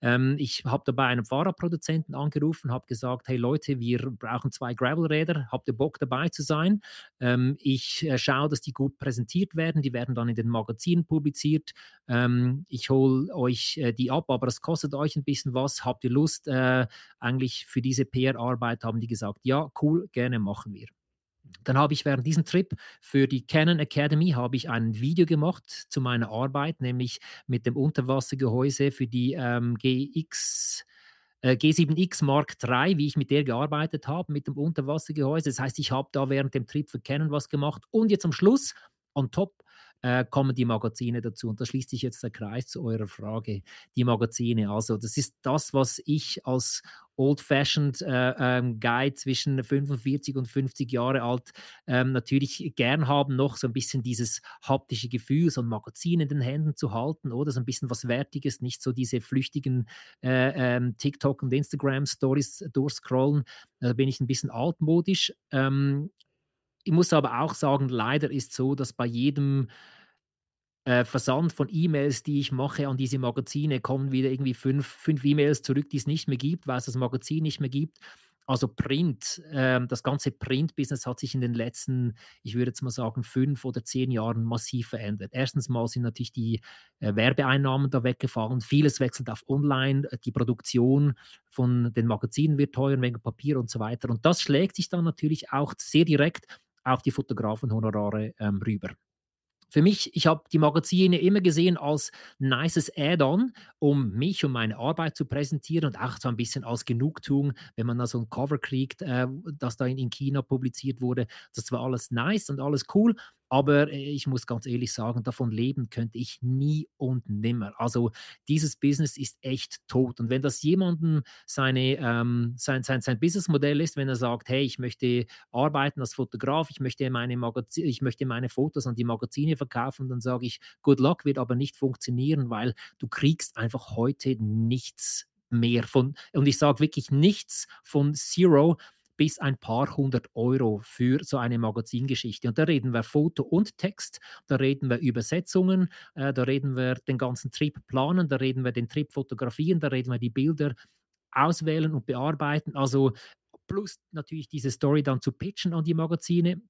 Ähm, ich habe dabei einen Fahrradproduzenten angerufen, habe gesagt, hey Leute, wir brauchen zwei Gravelräder, habt ihr Bock dabei zu sein? Ähm, ich äh, schaue, dass die gut präsentiert werden, die werden dann in den Magazinen publiziert. Ähm, ich hole euch äh, die ab, aber es kostet euch ein bisschen was. Habt ihr Lust? Äh, eigentlich für diese PR-Arbeit haben die gesagt, ja, cool, gerne machen wir. Dann habe ich während diesem Trip für die Canon Academy habe ich ein Video gemacht zu meiner Arbeit, nämlich mit dem Unterwassergehäuse für die ähm, GX äh, G7X Mark III, wie ich mit der gearbeitet habe, mit dem Unterwassergehäuse. Das heißt, ich habe da während dem Trip für Canon was gemacht. Und jetzt am Schluss, on top, äh, kommen die Magazine dazu. Und da schließt sich jetzt der Kreis zu eurer Frage. Die Magazine, also das ist das, was ich als Old-Fashioned äh, ähm, Guy zwischen 45 und 50 Jahre alt ähm, natürlich gern haben, noch so ein bisschen dieses haptische Gefühl, so ein Magazin in den Händen zu halten oder so ein bisschen was Wertiges, nicht so diese flüchtigen äh, ähm, TikTok- und Instagram-Stories durchscrollen. Da bin ich ein bisschen altmodisch. Ähm, ich muss aber auch sagen, leider ist es so, dass bei jedem äh, Versand von E-Mails, die ich mache an diese Magazine, kommen wieder irgendwie fünf, fünf E-Mails zurück, die es nicht mehr gibt, weil es das Magazin nicht mehr gibt. Also Print, äh, das ganze Print-Business hat sich in den letzten, ich würde jetzt mal sagen, fünf oder zehn Jahren massiv verändert. Erstens mal sind natürlich die äh, Werbeeinnahmen da weggefallen, vieles wechselt auf Online, die Produktion von den Magazinen wird teuer wegen Papier und so weiter. Und das schlägt sich dann natürlich auch sehr direkt auf die Fotografenhonorare ähm, rüber. Für mich, ich habe die Magazine immer gesehen als nices Add-on, um mich und meine Arbeit zu präsentieren und auch so ein bisschen als Genugtuung, wenn man da so ein Cover kriegt, äh, das da in, in China publiziert wurde. Das war alles nice und alles cool, aber äh, ich muss ganz ehrlich sagen, davon leben könnte ich nie und nimmer. Also dieses Business ist echt tot. Und wenn das jemandem seine, ähm, sein, sein, sein Businessmodell ist, wenn er sagt, hey, ich möchte arbeiten als Fotograf, ich möchte meine, Magazin, ich möchte meine Fotos an die Magazine verkaufen, dann sage ich, good luck, wird aber nicht funktionieren, weil du kriegst einfach heute nichts mehr von, und ich sage wirklich nichts von Zero bis ein paar hundert Euro für so eine Magazingeschichte. Und da reden wir Foto und Text, da reden wir Übersetzungen, äh, da reden wir den ganzen Trip planen, da reden wir den Trip fotografieren, da reden wir die Bilder auswählen und bearbeiten. Also plus natürlich diese Story dann zu pitchen an die Magazine.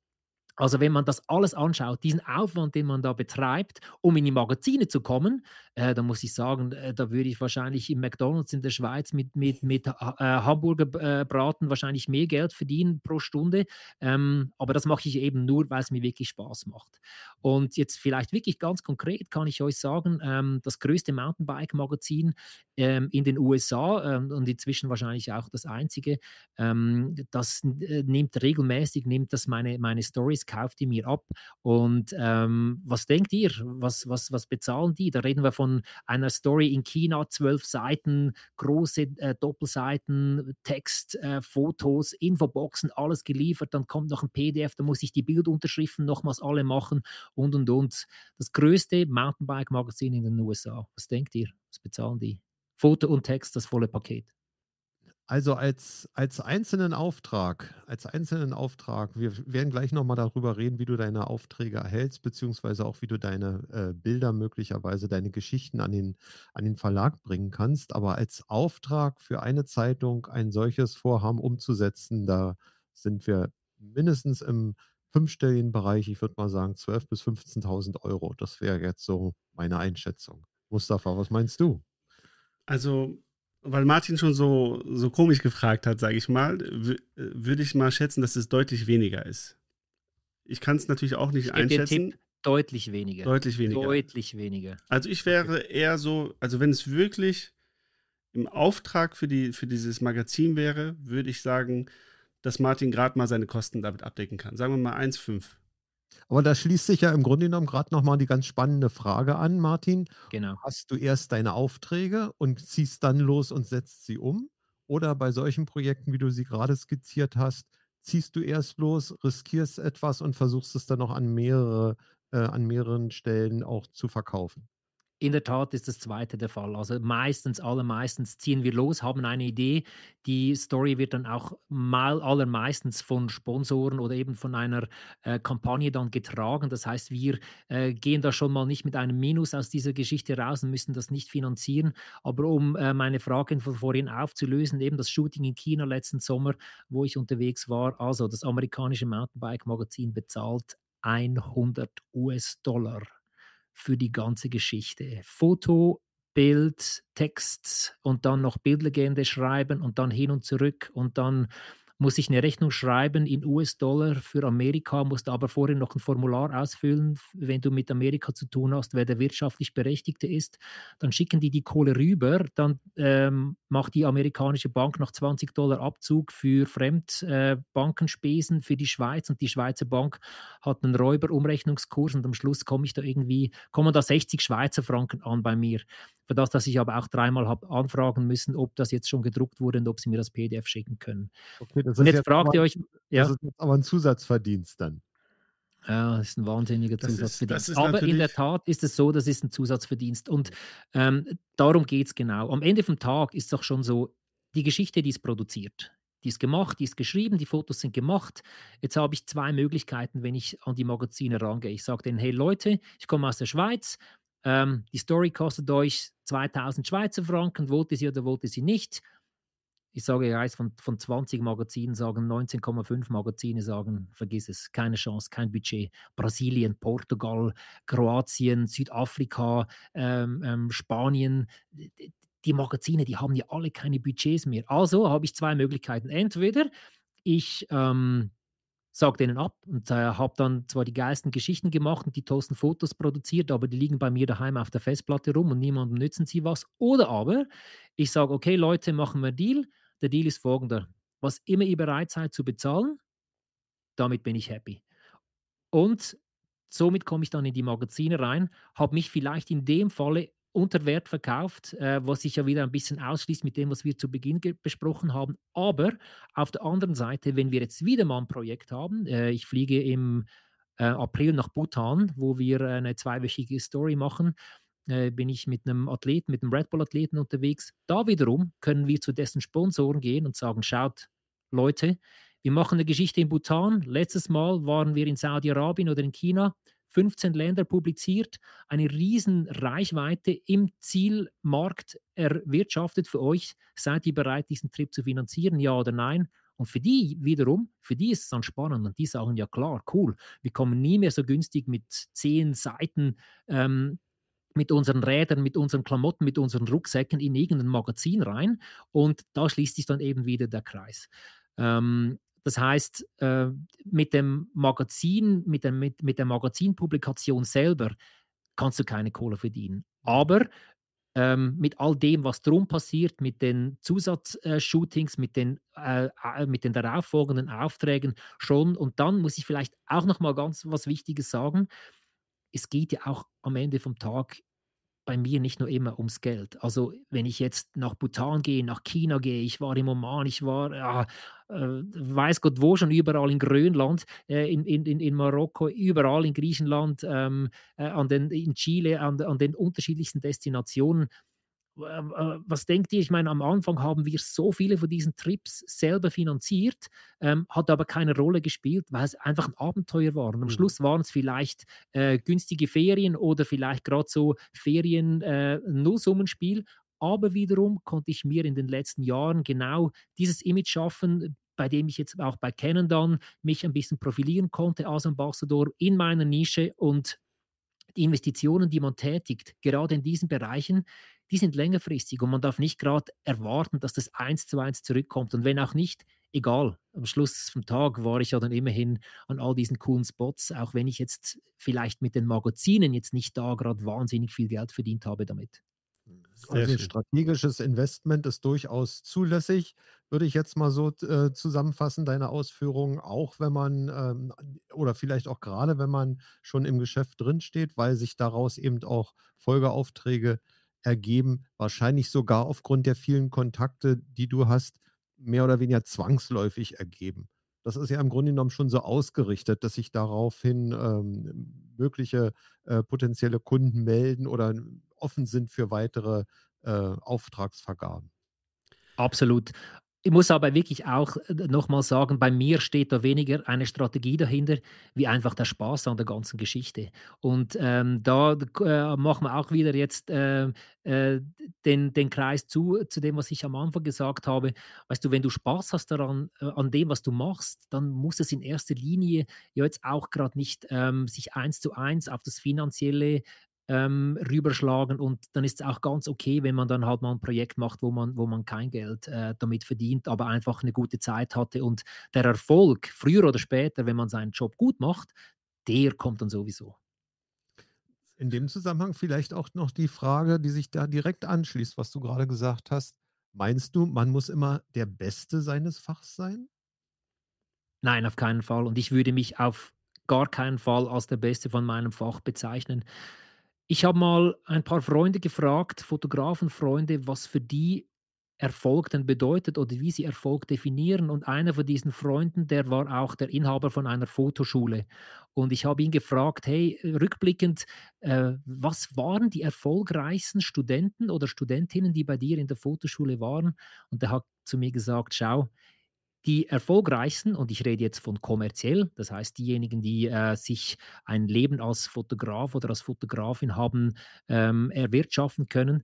Also wenn man das alles anschaut, diesen Aufwand, den man da betreibt, um in die Magazine zu kommen, äh, dann muss ich sagen, äh, da würde ich wahrscheinlich im McDonald's in der Schweiz mit, mit, mit äh, Hamburger äh, Braten wahrscheinlich mehr Geld verdienen pro Stunde. Ähm, aber das mache ich eben nur, weil es mir wirklich Spaß macht. Und jetzt vielleicht wirklich ganz konkret kann ich euch sagen, ähm, das größte Mountainbike-Magazin ähm, in den USA ähm, und inzwischen wahrscheinlich auch das einzige, ähm, das äh, nimmt regelmäßig, nimmt das meine, meine Stories kauft die mir ab? Und ähm, was denkt ihr? Was, was, was bezahlen die? Da reden wir von einer Story in China, zwölf Seiten, große äh, Doppelseiten, Text, äh, Fotos, Infoboxen, alles geliefert. Dann kommt noch ein PDF, da muss ich die Bildunterschriften nochmals alle machen und und und. Das größte Mountainbike-Magazin in den USA. Was denkt ihr? Was bezahlen die? Foto und Text, das volle Paket. Also als, als einzelnen Auftrag, als einzelnen Auftrag, wir werden gleich nochmal darüber reden, wie du deine Aufträge erhältst, beziehungsweise auch wie du deine äh, Bilder möglicherweise, deine Geschichten an den, an den Verlag bringen kannst. Aber als Auftrag für eine Zeitung ein solches Vorhaben umzusetzen, da sind wir mindestens im fünfstelligen Bereich, ich würde mal sagen 12.000 bis 15.000 Euro. Das wäre jetzt so meine Einschätzung. Mustafa, was meinst du? Also weil Martin schon so, so komisch gefragt hat, sage ich mal, würde ich mal schätzen, dass es deutlich weniger ist. Ich kann es natürlich auch nicht ich einschätzen. Tipp, deutlich weniger. Deutlich weniger. Deutlich weniger. Also ich wäre okay. eher so, also wenn es wirklich im Auftrag für, die, für dieses Magazin wäre, würde ich sagen, dass Martin gerade mal seine Kosten damit abdecken kann. Sagen wir mal 1,5. Aber da schließt sich ja im Grunde genommen gerade nochmal die ganz spannende Frage an, Martin. Genau. Hast du erst deine Aufträge und ziehst dann los und setzt sie um? Oder bei solchen Projekten, wie du sie gerade skizziert hast, ziehst du erst los, riskierst etwas und versuchst es dann noch an mehrere, äh, an mehreren Stellen auch zu verkaufen? In der Tat ist das zweite der Fall. Also meistens, allermeistens ziehen wir los, haben eine Idee. Die Story wird dann auch mal allermeistens von Sponsoren oder eben von einer äh, Kampagne dann getragen. Das heißt, wir äh, gehen da schon mal nicht mit einem Minus aus dieser Geschichte raus und müssen das nicht finanzieren. Aber um äh, meine Frage von vorhin aufzulösen, eben das Shooting in China letzten Sommer, wo ich unterwegs war, also das amerikanische Mountainbike-Magazin bezahlt 100 US-Dollar für die ganze Geschichte. Foto, Bild, Text und dann noch Bildlegende schreiben und dann hin und zurück und dann muss ich eine Rechnung schreiben in US-Dollar für Amerika, musst aber vorher noch ein Formular ausfüllen, wenn du mit Amerika zu tun hast, wer der wirtschaftlich Berechtigte ist. Dann schicken die die Kohle rüber, dann ähm, macht die amerikanische Bank noch 20 Dollar Abzug für Fremdbankenspesen äh, für die Schweiz und die Schweizer Bank hat einen Räuberumrechnungskurs und am Schluss komme ich da irgendwie, kommen da 60 Schweizer Franken an bei mir. Für das, dass ich aber auch dreimal habe anfragen müssen, ob das jetzt schon gedruckt wurde und ob sie mir das PDF schicken können. Okay, das und jetzt, jetzt fragt aber, ihr euch, ja. Das ist aber ein Zusatzverdienst dann. Ja, das ist ein wahnsinniger das Zusatzverdienst. Ist, aber in der Tat ist es so, das ist ein Zusatzverdienst. Und ähm, darum geht es genau. Am Ende vom Tag ist es auch schon so, die Geschichte, die es produziert, die ist gemacht, die ist geschrieben, die Fotos sind gemacht. Jetzt habe ich zwei Möglichkeiten, wenn ich an die Magazine rangehe. Ich sage denen, hey Leute, ich komme aus der Schweiz, ähm, die Story kostet euch 2000 Schweizer Franken, wollte sie oder wollte sie nicht? ich sage ja, von, von 20 Magazinen sagen 19,5 Magazine sagen, vergiss es, keine Chance, kein Budget. Brasilien, Portugal, Kroatien, Südafrika, ähm, ähm, Spanien, die Magazine, die haben ja alle keine Budgets mehr. Also habe ich zwei Möglichkeiten. Entweder ich ähm, sage denen ab und äh, habe dann zwar die geilsten Geschichten gemacht und die tollsten Fotos produziert, aber die liegen bei mir daheim auf der Festplatte rum und niemandem nützen sie was. Oder aber ich sage, okay Leute, machen wir Deal der Deal ist folgender. Was immer ihr bereit seid zu bezahlen, damit bin ich happy. Und somit komme ich dann in die Magazine rein, habe mich vielleicht in dem Falle unter Wert verkauft, äh, was sich ja wieder ein bisschen ausschließt mit dem, was wir zu Beginn besprochen haben. Aber auf der anderen Seite, wenn wir jetzt wieder mal ein Projekt haben, äh, ich fliege im äh, April nach Bhutan, wo wir eine zweiwöchige Story machen, äh, bin ich mit einem Athleten, mit einem Red Bull-Athleten unterwegs. Da wiederum können wir zu dessen Sponsoren gehen und sagen, schaut, Leute, wir machen eine Geschichte in Bhutan. Letztes Mal waren wir in Saudi-Arabien oder in China. 15 Länder publiziert, eine riesen Reichweite im Zielmarkt erwirtschaftet für euch. Seid ihr bereit, diesen Trip zu finanzieren, ja oder nein? Und für die wiederum, für die ist es dann spannend und die sagen, ja klar, cool, wir kommen nie mehr so günstig mit zehn Seiten ähm, mit unseren Rädern, mit unseren Klamotten, mit unseren Rucksäcken in irgendein Magazin rein und da schließt sich dann eben wieder der Kreis. Ähm, das heißt, äh, mit dem Magazin, mit, dem, mit, mit der Magazinpublikation selber kannst du keine Kohle verdienen. Aber ähm, mit all dem, was drum passiert, mit den Zusatzshootings, mit, den, äh, äh mit den darauffolgenden Aufträgen schon. Und dann muss ich vielleicht auch noch mal ganz was Wichtiges sagen es geht ja auch am Ende vom Tag bei mir nicht nur immer ums Geld. Also wenn ich jetzt nach Bhutan gehe, nach China gehe, ich war im Oman, ich war, ja, äh, weiß Gott wo schon, überall in Grönland, äh, in, in, in Marokko, überall in Griechenland, ähm, äh, an den, in Chile, an, an den unterschiedlichsten Destinationen. Äh, äh, was denkt ihr? Ich meine, am Anfang haben wir so viele von diesen Trips selber finanziert, ähm, hat aber keine Rolle gespielt, weil es einfach ein Abenteuer war. Und am mhm. Schluss waren es vielleicht äh, günstige Ferien oder vielleicht gerade so Ferien-Nullsummenspiel. Äh, aber wiederum konnte ich mir in den letzten Jahren genau dieses Image schaffen, bei dem ich jetzt auch bei Canon dann mich ein bisschen profilieren konnte als Ambassador in meiner Nische und die Investitionen, die man tätigt, gerade in diesen Bereichen, die sind längerfristig und man darf nicht gerade erwarten, dass das eins zu eins zurückkommt. Und wenn auch nicht, egal. Am Schluss vom Tag war ich ja dann immerhin an all diesen coolen Spots, auch wenn ich jetzt vielleicht mit den Magazinen jetzt nicht da gerade wahnsinnig viel Geld verdient habe damit. Sehr also schön. strategisches Investment ist durchaus zulässig, würde ich jetzt mal so äh, zusammenfassen, deine Ausführungen, auch wenn man ähm, oder vielleicht auch gerade, wenn man schon im Geschäft drinsteht, weil sich daraus eben auch Folgeaufträge ergeben, wahrscheinlich sogar aufgrund der vielen Kontakte, die du hast, mehr oder weniger zwangsläufig ergeben. Das ist ja im Grunde genommen schon so ausgerichtet, dass sich daraufhin ähm, mögliche äh, potenzielle Kunden melden oder offen sind für weitere äh, Auftragsvergaben. Absolut. Ich muss aber wirklich auch äh, nochmal sagen, bei mir steht da weniger eine Strategie dahinter, wie einfach der Spaß an der ganzen Geschichte. Und ähm, da äh, machen wir auch wieder jetzt ähm, äh, äh, den, den Kreis zu, zu dem, was ich am Anfang gesagt habe. Weißt du, wenn du Spaß hast daran, äh, an dem, was du machst, dann muss es in erster Linie ja jetzt auch gerade nicht ähm, sich eins zu eins auf das Finanzielle ähm, rüberschlagen und dann ist es auch ganz okay, wenn man dann halt mal ein Projekt macht, wo man, wo man kein Geld äh, damit verdient, aber einfach eine gute Zeit hatte und der Erfolg, früher oder später, wenn man seinen Job gut macht, der kommt dann sowieso. In dem Zusammenhang vielleicht auch noch die Frage, die sich da direkt anschließt, was du gerade gesagt hast. Meinst du, man muss immer der Beste seines Fachs sein? Nein, auf keinen Fall. Und ich würde mich auf gar keinen Fall als der Beste von meinem Fach bezeichnen. Ich habe mal ein paar Freunde gefragt, Fotografenfreunde, was für die Erfolg denn bedeutet oder wie sie Erfolg definieren. Und einer von diesen Freunden, der war auch der Inhaber von einer Fotoschule. Und ich habe ihn gefragt, hey, rückblickend, äh, was waren die erfolgreichsten Studenten oder Studentinnen, die bei dir in der Fotoschule waren? Und er hat zu mir gesagt, schau, die erfolgreichsten, und ich rede jetzt von kommerziell, das heißt diejenigen, die äh, sich ein Leben als Fotograf oder als Fotografin haben ähm, erwirtschaften können,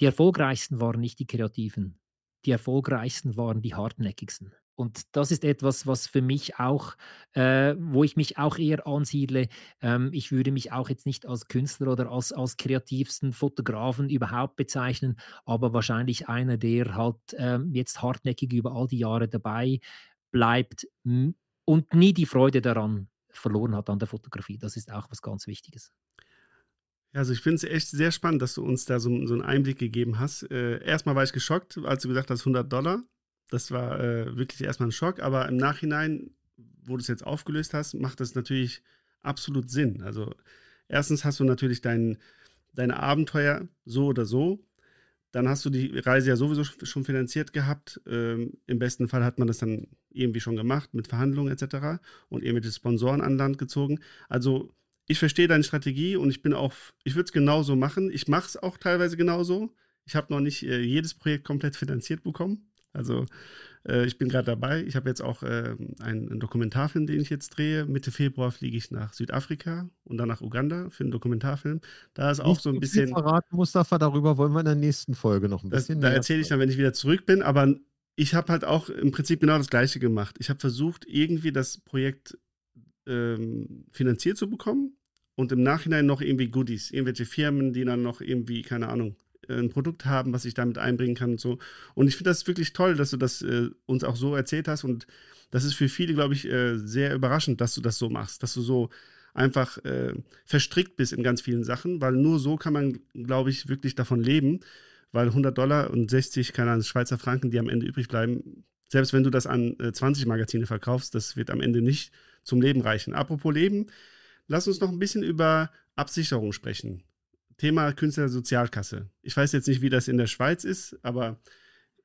die erfolgreichsten waren nicht die Kreativen. Die erfolgreichsten waren die hartnäckigsten und das ist etwas, was für mich auch, äh, wo ich mich auch eher ansiedle. Ähm, ich würde mich auch jetzt nicht als Künstler oder als, als kreativsten Fotografen überhaupt bezeichnen, aber wahrscheinlich einer, der halt ähm, jetzt hartnäckig über all die Jahre dabei bleibt und nie die Freude daran verloren hat an der Fotografie. Das ist auch was ganz Wichtiges. Also ich finde es echt sehr spannend, dass du uns da so, so einen Einblick gegeben hast. Äh, erstmal war ich geschockt, als du gesagt hast 100 Dollar. Das war äh, wirklich erstmal ein Schock, aber im Nachhinein, wo du es jetzt aufgelöst hast, macht das natürlich absolut Sinn. Also erstens hast du natürlich dein, deine Abenteuer so oder so. Dann hast du die Reise ja sowieso schon finanziert gehabt. Ähm, Im besten Fall hat man das dann irgendwie schon gemacht mit Verhandlungen etc. und mit den Sponsoren an Land gezogen. Also ich verstehe deine Strategie und ich bin auch, ich würde es genauso machen. Ich mache es auch teilweise genauso. Ich habe noch nicht äh, jedes Projekt komplett finanziert bekommen. Also äh, ich bin gerade dabei. Ich habe jetzt auch äh, einen, einen, Dokumentarfilm, den ich jetzt drehe. Mitte Februar fliege ich nach Südafrika und dann nach Uganda für einen Dokumentarfilm. Da ist auch Nicht so ein bisschen. Verraten, Mustafa, darüber wollen wir in der nächsten Folge noch ein bisschen. Das, da erzähle ich dann, wenn ich wieder zurück bin. Aber ich habe halt auch im Prinzip genau das Gleiche gemacht. Ich habe versucht, irgendwie das Projekt ähm, finanziert zu bekommen und im Nachhinein noch irgendwie Goodies, irgendwelche Firmen, die dann noch irgendwie, keine Ahnung, ein Produkt haben, was ich damit einbringen kann und so. Und ich finde das wirklich toll, dass du das äh, uns auch so erzählt hast. Und das ist für viele, glaube ich, äh, sehr überraschend, dass du das so machst, dass du so einfach äh, verstrickt bist in ganz vielen Sachen, weil nur so kann man, glaube ich, wirklich davon leben, weil 100 Dollar und 60, keine Ahnung, Schweizer Franken, die am Ende übrig bleiben, selbst wenn du das an 20 äh, Magazine verkaufst, das wird am Ende nicht zum Leben reichen. Apropos Leben, lass uns noch ein bisschen über Absicherung sprechen. Thema Künstlersozialkasse. Ich weiß jetzt nicht, wie das in der Schweiz ist, aber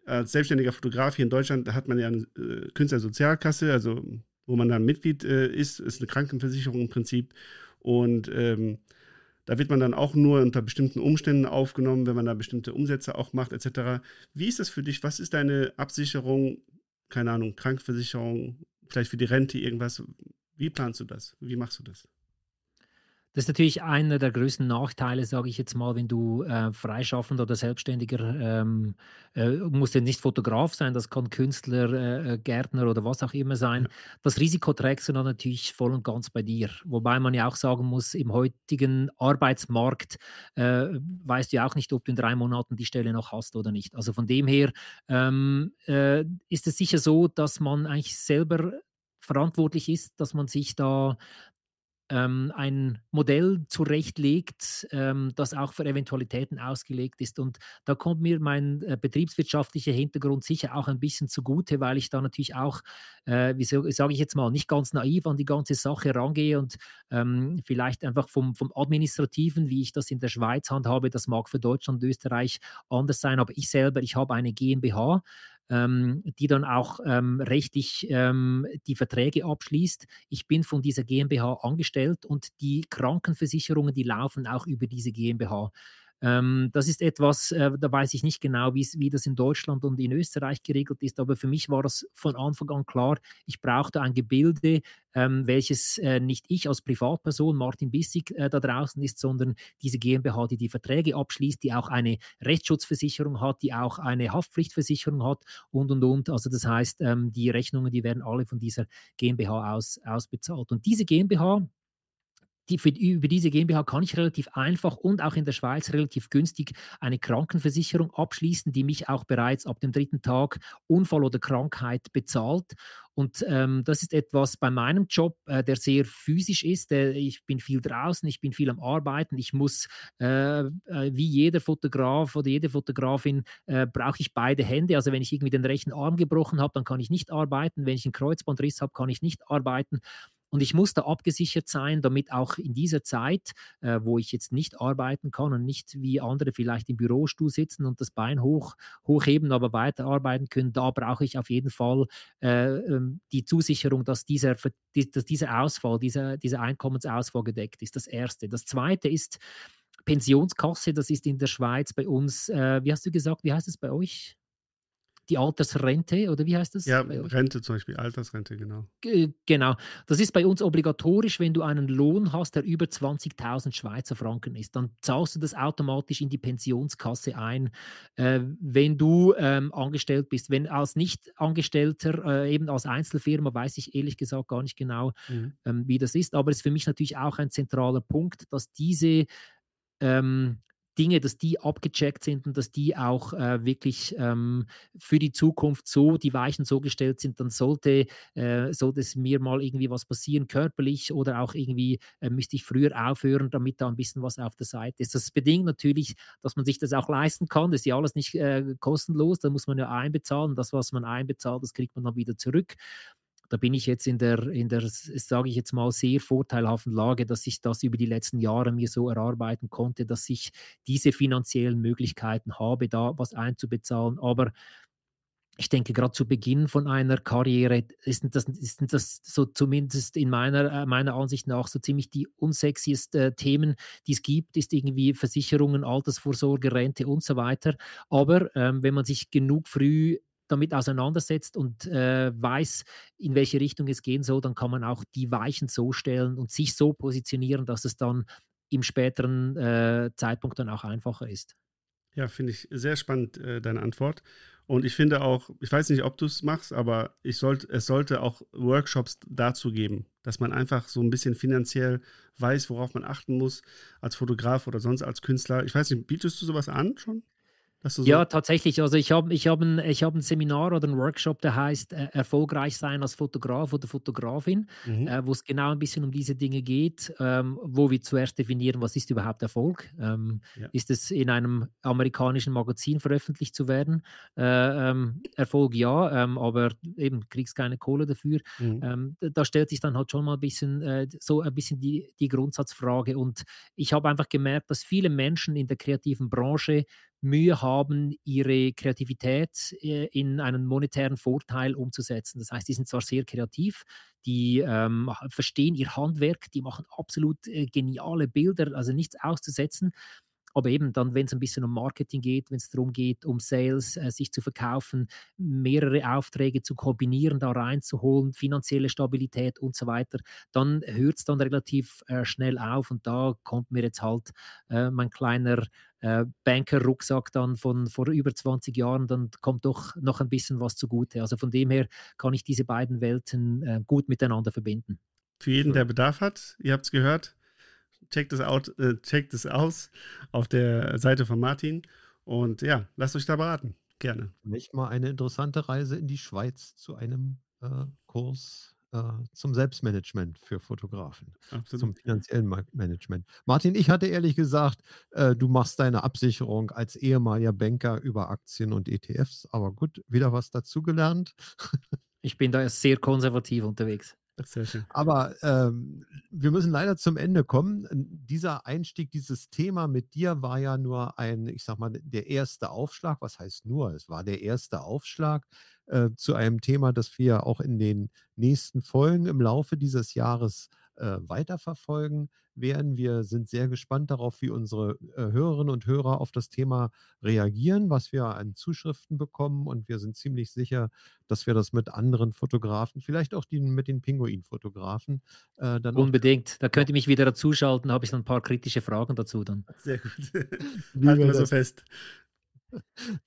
als selbstständiger Fotograf hier in Deutschland da hat man ja eine äh, Künstlersozialkasse, also wo man dann Mitglied äh, ist, ist eine Krankenversicherung im Prinzip. Und ähm, da wird man dann auch nur unter bestimmten Umständen aufgenommen, wenn man da bestimmte Umsätze auch macht, etc. Wie ist das für dich? Was ist deine Absicherung? Keine Ahnung, Krankenversicherung, vielleicht für die Rente irgendwas. Wie planst du das? Wie machst du das? Das ist natürlich einer der größten Nachteile, sage ich jetzt mal, wenn du äh, freischaffender oder selbstständiger, ähm, äh, musst ja nicht Fotograf sein, das kann Künstler, äh, äh Gärtner oder was auch immer sein. Das Risiko trägst du dann natürlich voll und ganz bei dir. Wobei man ja auch sagen muss, im heutigen Arbeitsmarkt äh, weißt du ja auch nicht, ob du in drei Monaten die Stelle noch hast oder nicht. Also von dem her ähm, äh, ist es sicher so, dass man eigentlich selber verantwortlich ist, dass man sich da ähm, ein Modell zurechtlegt, ähm, das auch für Eventualitäten ausgelegt ist. Und da kommt mir mein äh, betriebswirtschaftlicher Hintergrund sicher auch ein bisschen zugute, weil ich da natürlich auch, äh, wie sage ich jetzt mal, nicht ganz naiv an die ganze Sache rangehe und ähm, vielleicht einfach vom, vom Administrativen, wie ich das in der Schweiz handhabe, das mag für Deutschland und Österreich anders sein, aber ich selber, ich habe eine GmbH ähm, die dann auch ähm, rechtlich ähm, die Verträge abschließt. Ich bin von dieser GmbH angestellt und die Krankenversicherungen, die laufen auch über diese GmbH. Ähm, das ist etwas, äh, da weiß ich nicht genau, wie das in Deutschland und in Österreich geregelt ist, aber für mich war das von Anfang an klar, ich brauchte ein Gebilde, ähm, welches äh, nicht ich als Privatperson, Martin Bissig, äh, da draußen ist, sondern diese GmbH, die die Verträge abschließt, die auch eine Rechtsschutzversicherung hat, die auch eine Haftpflichtversicherung hat und, und, und. Also das heißt, ähm, die Rechnungen, die werden alle von dieser GmbH aus, ausbezahlt. Und diese GmbH, die, für, über diese GmbH kann ich relativ einfach und auch in der Schweiz relativ günstig eine Krankenversicherung abschließen, die mich auch bereits ab dem dritten Tag Unfall oder Krankheit bezahlt. Und ähm, das ist etwas bei meinem Job, äh, der sehr physisch ist. Äh, ich bin viel draußen, ich bin viel am Arbeiten. Ich muss, äh, äh wie jeder Fotograf oder jede Fotografin, äh, brauche ich beide Hände. Also wenn ich irgendwie den rechten Arm gebrochen habe, dann kann ich nicht arbeiten. Wenn ich einen Kreuzbandriss habe, kann ich nicht arbeiten. Und ich muss da abgesichert sein, damit auch in dieser Zeit, äh, wo ich jetzt nicht arbeiten kann und nicht wie andere vielleicht im Bürostuhl sitzen und das Bein hoch, hochheben, aber weiterarbeiten können, da brauche ich auf jeden Fall äh, ähm, die Zusicherung, dass dieser, dass dieser Ausfall, dieser, dieser Einkommensausfall gedeckt ist. Das Erste. Das Zweite ist, Pensionskasse, das ist in der Schweiz bei uns, äh, wie hast du gesagt, wie heißt es bei euch? die Altersrente oder wie heißt das? Ja, äh, Rente zum Beispiel, Altersrente, genau. G genau. Das ist bei uns obligatorisch, wenn du einen Lohn hast, der über 20.000 Schweizer Franken ist. Dann zahlst du das automatisch in die Pensionskasse ein, äh, wenn du ähm, angestellt bist. Wenn als Nichtangestellter, äh, eben als Einzelfirma, weiß ich ehrlich gesagt gar nicht genau, mhm. ähm, wie das ist. Aber es ist für mich natürlich auch ein zentraler Punkt, dass diese ähm, Dinge, dass die abgecheckt sind und dass die auch äh, wirklich ähm, für die Zukunft so, die Weichen so gestellt sind, dann sollte, äh, sollte es mir mal irgendwie was passieren, körperlich oder auch irgendwie äh, müsste ich früher aufhören, damit da ein bisschen was auf der Seite ist. Das bedingt natürlich, dass man sich das auch leisten kann. Das ist ja alles nicht äh, kostenlos, da muss man ja einbezahlen. Das, was man einbezahlt, das kriegt man dann wieder zurück da bin ich jetzt in der, in der sage ich jetzt mal, sehr vorteilhaften Lage, dass ich das über die letzten Jahre mir so erarbeiten konnte, dass ich diese finanziellen Möglichkeiten habe, da was einzubezahlen. Aber ich denke, gerade zu Beginn von einer Karriere ist das, ist das so zumindest in meiner, äh, meiner Ansicht nach so ziemlich die unsexiesten äh, Themen, die es gibt, ist irgendwie Versicherungen, Altersvorsorge, Rente und so weiter. Aber ähm, wenn man sich genug früh damit auseinandersetzt und äh, weiß, in welche Richtung es gehen soll, dann kann man auch die Weichen so stellen und sich so positionieren, dass es dann im späteren äh, Zeitpunkt dann auch einfacher ist. Ja, finde ich sehr spannend, äh, deine Antwort. Und ich finde auch, ich weiß nicht, ob du es machst, aber ich sollt, es sollte auch Workshops dazu geben, dass man einfach so ein bisschen finanziell weiß, worauf man achten muss als Fotograf oder sonst als Künstler. Ich weiß nicht, bietest du sowas an schon? So ja, tatsächlich. Also ich habe ich hab ein, hab ein Seminar oder einen Workshop, der heißt äh, Erfolgreich sein als Fotograf oder Fotografin, mhm. äh, wo es genau ein bisschen um diese Dinge geht, ähm, wo wir zuerst definieren, was ist überhaupt Erfolg? Ähm, ja. Ist es in einem amerikanischen Magazin veröffentlicht zu werden? Äh, ähm, Erfolg ja, ähm, aber eben kriegst keine Kohle dafür. Mhm. Ähm, da stellt sich dann halt schon mal ein bisschen äh, so ein bisschen die, die Grundsatzfrage. Und ich habe einfach gemerkt, dass viele Menschen in der kreativen Branche Mühe haben, ihre Kreativität äh, in einen monetären Vorteil umzusetzen. Das heißt, die sind zwar sehr kreativ, die ähm, verstehen ihr Handwerk, die machen absolut äh, geniale Bilder, also nichts auszusetzen, aber eben dann, wenn es ein bisschen um Marketing geht, wenn es darum geht, um Sales, äh, sich zu verkaufen, mehrere Aufträge zu kombinieren, da reinzuholen, finanzielle Stabilität und so weiter, dann hört es dann relativ äh, schnell auf. Und da kommt mir jetzt halt äh, mein kleiner äh, Banker-Rucksack dann von vor über 20 Jahren, dann kommt doch noch ein bisschen was zugute. Also von dem her kann ich diese beiden Welten äh, gut miteinander verbinden. Für jeden, der Bedarf hat, ihr habt es gehört, checkt es, out, äh, checkt es aus auf der Seite von Martin. Und ja, lasst euch da beraten. Gerne. Nicht mal eine interessante Reise in die Schweiz zu einem äh, Kurs äh, zum Selbstmanagement für Fotografen. Absolut. Zum finanziellen Management. Martin, ich hatte ehrlich gesagt, äh, du machst deine Absicherung als ehemaliger Banker über Aktien und ETFs, aber gut, wieder was dazugelernt. ich bin da erst sehr konservativ unterwegs. Aber ähm, wir müssen leider zum Ende kommen. Dieser Einstieg, dieses Thema mit dir war ja nur ein, ich sag mal, der erste Aufschlag. Was heißt nur? Es war der erste Aufschlag äh, zu einem Thema, das wir auch in den nächsten Folgen im Laufe dieses Jahres äh, äh, weiterverfolgen werden. Wir sind sehr gespannt darauf, wie unsere äh, Hörerinnen und Hörer auf das Thema reagieren, was wir an Zuschriften bekommen. Und wir sind ziemlich sicher, dass wir das mit anderen Fotografen, vielleicht auch die, mit den Pinguin-Fotografen, äh, dann. Unbedingt. Da könnt ihr mich wieder dazuschalten, habe ich dann ein paar kritische Fragen dazu dann. Sehr gut. Halten wir so fest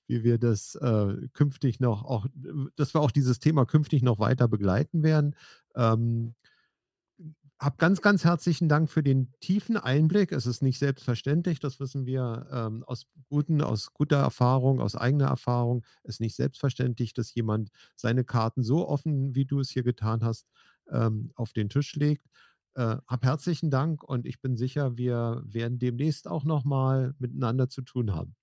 wie wir das äh, künftig noch auch, dass wir auch dieses Thema künftig noch weiter begleiten werden. Ähm, hab ganz, ganz herzlichen Dank für den tiefen Einblick. Es ist nicht selbstverständlich, das wissen wir ähm, aus, guten, aus guter Erfahrung, aus eigener Erfahrung. Es ist nicht selbstverständlich, dass jemand seine Karten so offen, wie du es hier getan hast, ähm, auf den Tisch legt. Äh, hab herzlichen Dank und ich bin sicher, wir werden demnächst auch nochmal miteinander zu tun haben.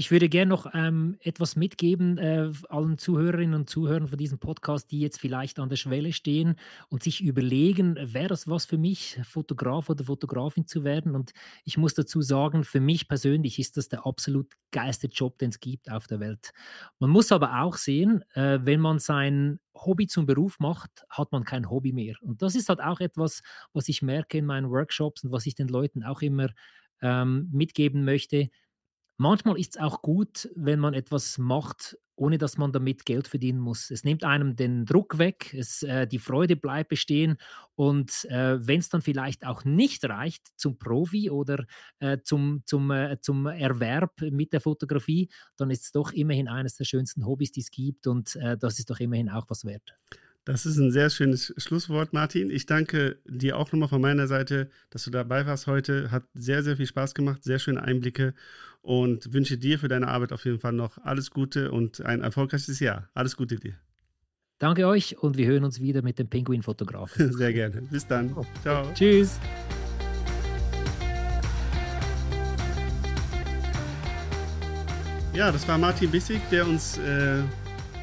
Ich würde gerne noch ähm, etwas mitgeben äh, allen Zuhörerinnen und Zuhörern von diesem Podcast, die jetzt vielleicht an der Schwelle stehen und sich überlegen, wäre das was für mich, Fotograf oder Fotografin zu werden? Und ich muss dazu sagen, für mich persönlich ist das der absolut geilste Job, den es gibt auf der Welt. Man muss aber auch sehen, äh, wenn man sein Hobby zum Beruf macht, hat man kein Hobby mehr. Und das ist halt auch etwas, was ich merke in meinen Workshops und was ich den Leuten auch immer ähm, mitgeben möchte manchmal ist es auch gut, wenn man etwas macht, ohne dass man damit Geld verdienen muss. Es nimmt einem den Druck weg, es, äh, die Freude bleibt bestehen und äh, wenn es dann vielleicht auch nicht reicht zum Profi oder äh, zum, zum, äh, zum Erwerb mit der Fotografie, dann ist es doch immerhin eines der schönsten Hobbys, die es gibt und äh, das ist doch immerhin auch was wert. Das ist ein sehr schönes Schlusswort, Martin. Ich danke dir auch nochmal von meiner Seite, dass du dabei warst heute. Hat sehr, sehr viel Spaß gemacht, sehr schöne Einblicke und wünsche dir für deine Arbeit auf jeden Fall noch alles Gute und ein erfolgreiches Jahr. Alles Gute dir. Danke euch und wir hören uns wieder mit dem Pinguin-Fotografen. Sehr gerne. Bis dann. Oh. Ciao. Tschüss. Ja, das war Martin Bissig, der uns äh,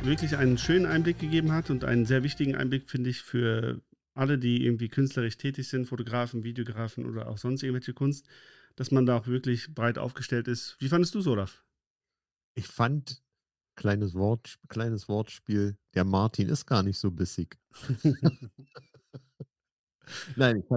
wirklich einen schönen Einblick gegeben hat und einen sehr wichtigen Einblick, finde ich, für alle, die irgendwie künstlerisch tätig sind, Fotografen, Videografen oder auch sonst irgendwelche Kunst dass man da auch wirklich breit aufgestellt ist. Wie fandest du es, Olaf? Ich fand, kleines, Wort, kleines Wortspiel, der Martin ist gar nicht so bissig. Nein, ich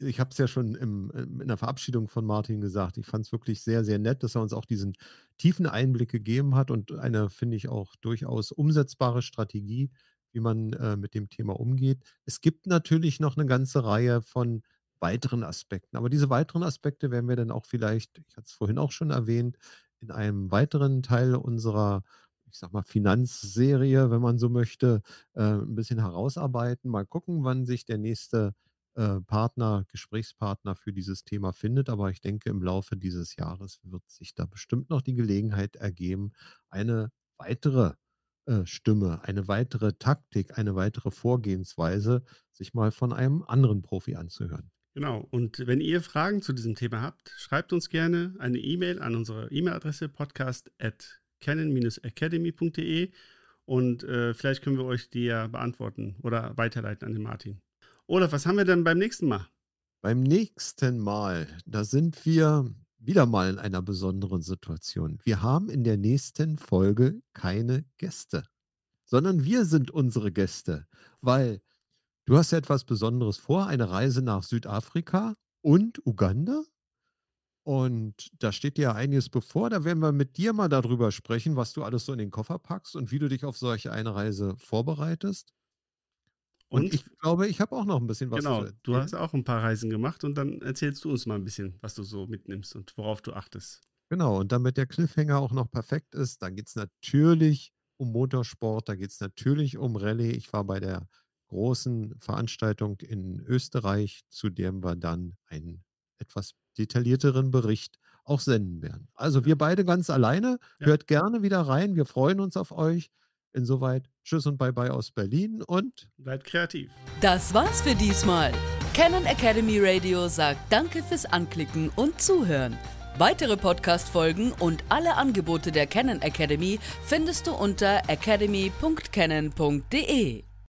ich habe es ja schon im, in der Verabschiedung von Martin gesagt. Ich fand es wirklich sehr, sehr nett, dass er uns auch diesen tiefen Einblick gegeben hat und eine, finde ich, auch durchaus umsetzbare Strategie, wie man äh, mit dem Thema umgeht. Es gibt natürlich noch eine ganze Reihe von weiteren Aspekten. Aber diese weiteren Aspekte werden wir dann auch vielleicht, ich hatte es vorhin auch schon erwähnt, in einem weiteren Teil unserer, ich sag mal, Finanzserie, wenn man so möchte, äh, ein bisschen herausarbeiten. Mal gucken, wann sich der nächste äh, Partner, Gesprächspartner für dieses Thema findet. Aber ich denke, im Laufe dieses Jahres wird sich da bestimmt noch die Gelegenheit ergeben, eine weitere äh, Stimme, eine weitere Taktik, eine weitere Vorgehensweise, sich mal von einem anderen Profi anzuhören. Genau. Und wenn ihr Fragen zu diesem Thema habt, schreibt uns gerne eine E-Mail an unsere E-Mail-Adresse podcast.canon-academy.de und äh, vielleicht können wir euch die ja beantworten oder weiterleiten an den Martin. Olaf, was haben wir denn beim nächsten Mal? Beim nächsten Mal, da sind wir wieder mal in einer besonderen Situation. Wir haben in der nächsten Folge keine Gäste, sondern wir sind unsere Gäste, weil Du hast ja etwas Besonderes vor, eine Reise nach Südafrika und Uganda. Und da steht dir ja einiges bevor. Da werden wir mit dir mal darüber sprechen, was du alles so in den Koffer packst und wie du dich auf solche eine Reise vorbereitest. Und, und ich glaube, ich habe auch noch ein bisschen was. Genau, du hast auch ein paar Reisen gemacht und dann erzählst du uns mal ein bisschen, was du so mitnimmst und worauf du achtest. Genau, und damit der Cliffhanger auch noch perfekt ist, dann geht es natürlich um Motorsport, da geht es natürlich um Rallye. Ich war bei der großen Veranstaltung in Österreich, zu dem wir dann einen etwas detaillierteren Bericht auch senden werden. Also wir beide ganz alleine. Ja. Hört gerne wieder rein. Wir freuen uns auf euch. Insoweit, tschüss und bye bye aus Berlin und bleibt kreativ. Das war's für diesmal. Canon Academy Radio sagt Danke fürs Anklicken und Zuhören. Weitere Podcast-Folgen und alle Angebote der Canon Academy findest du unter academy.canon.de.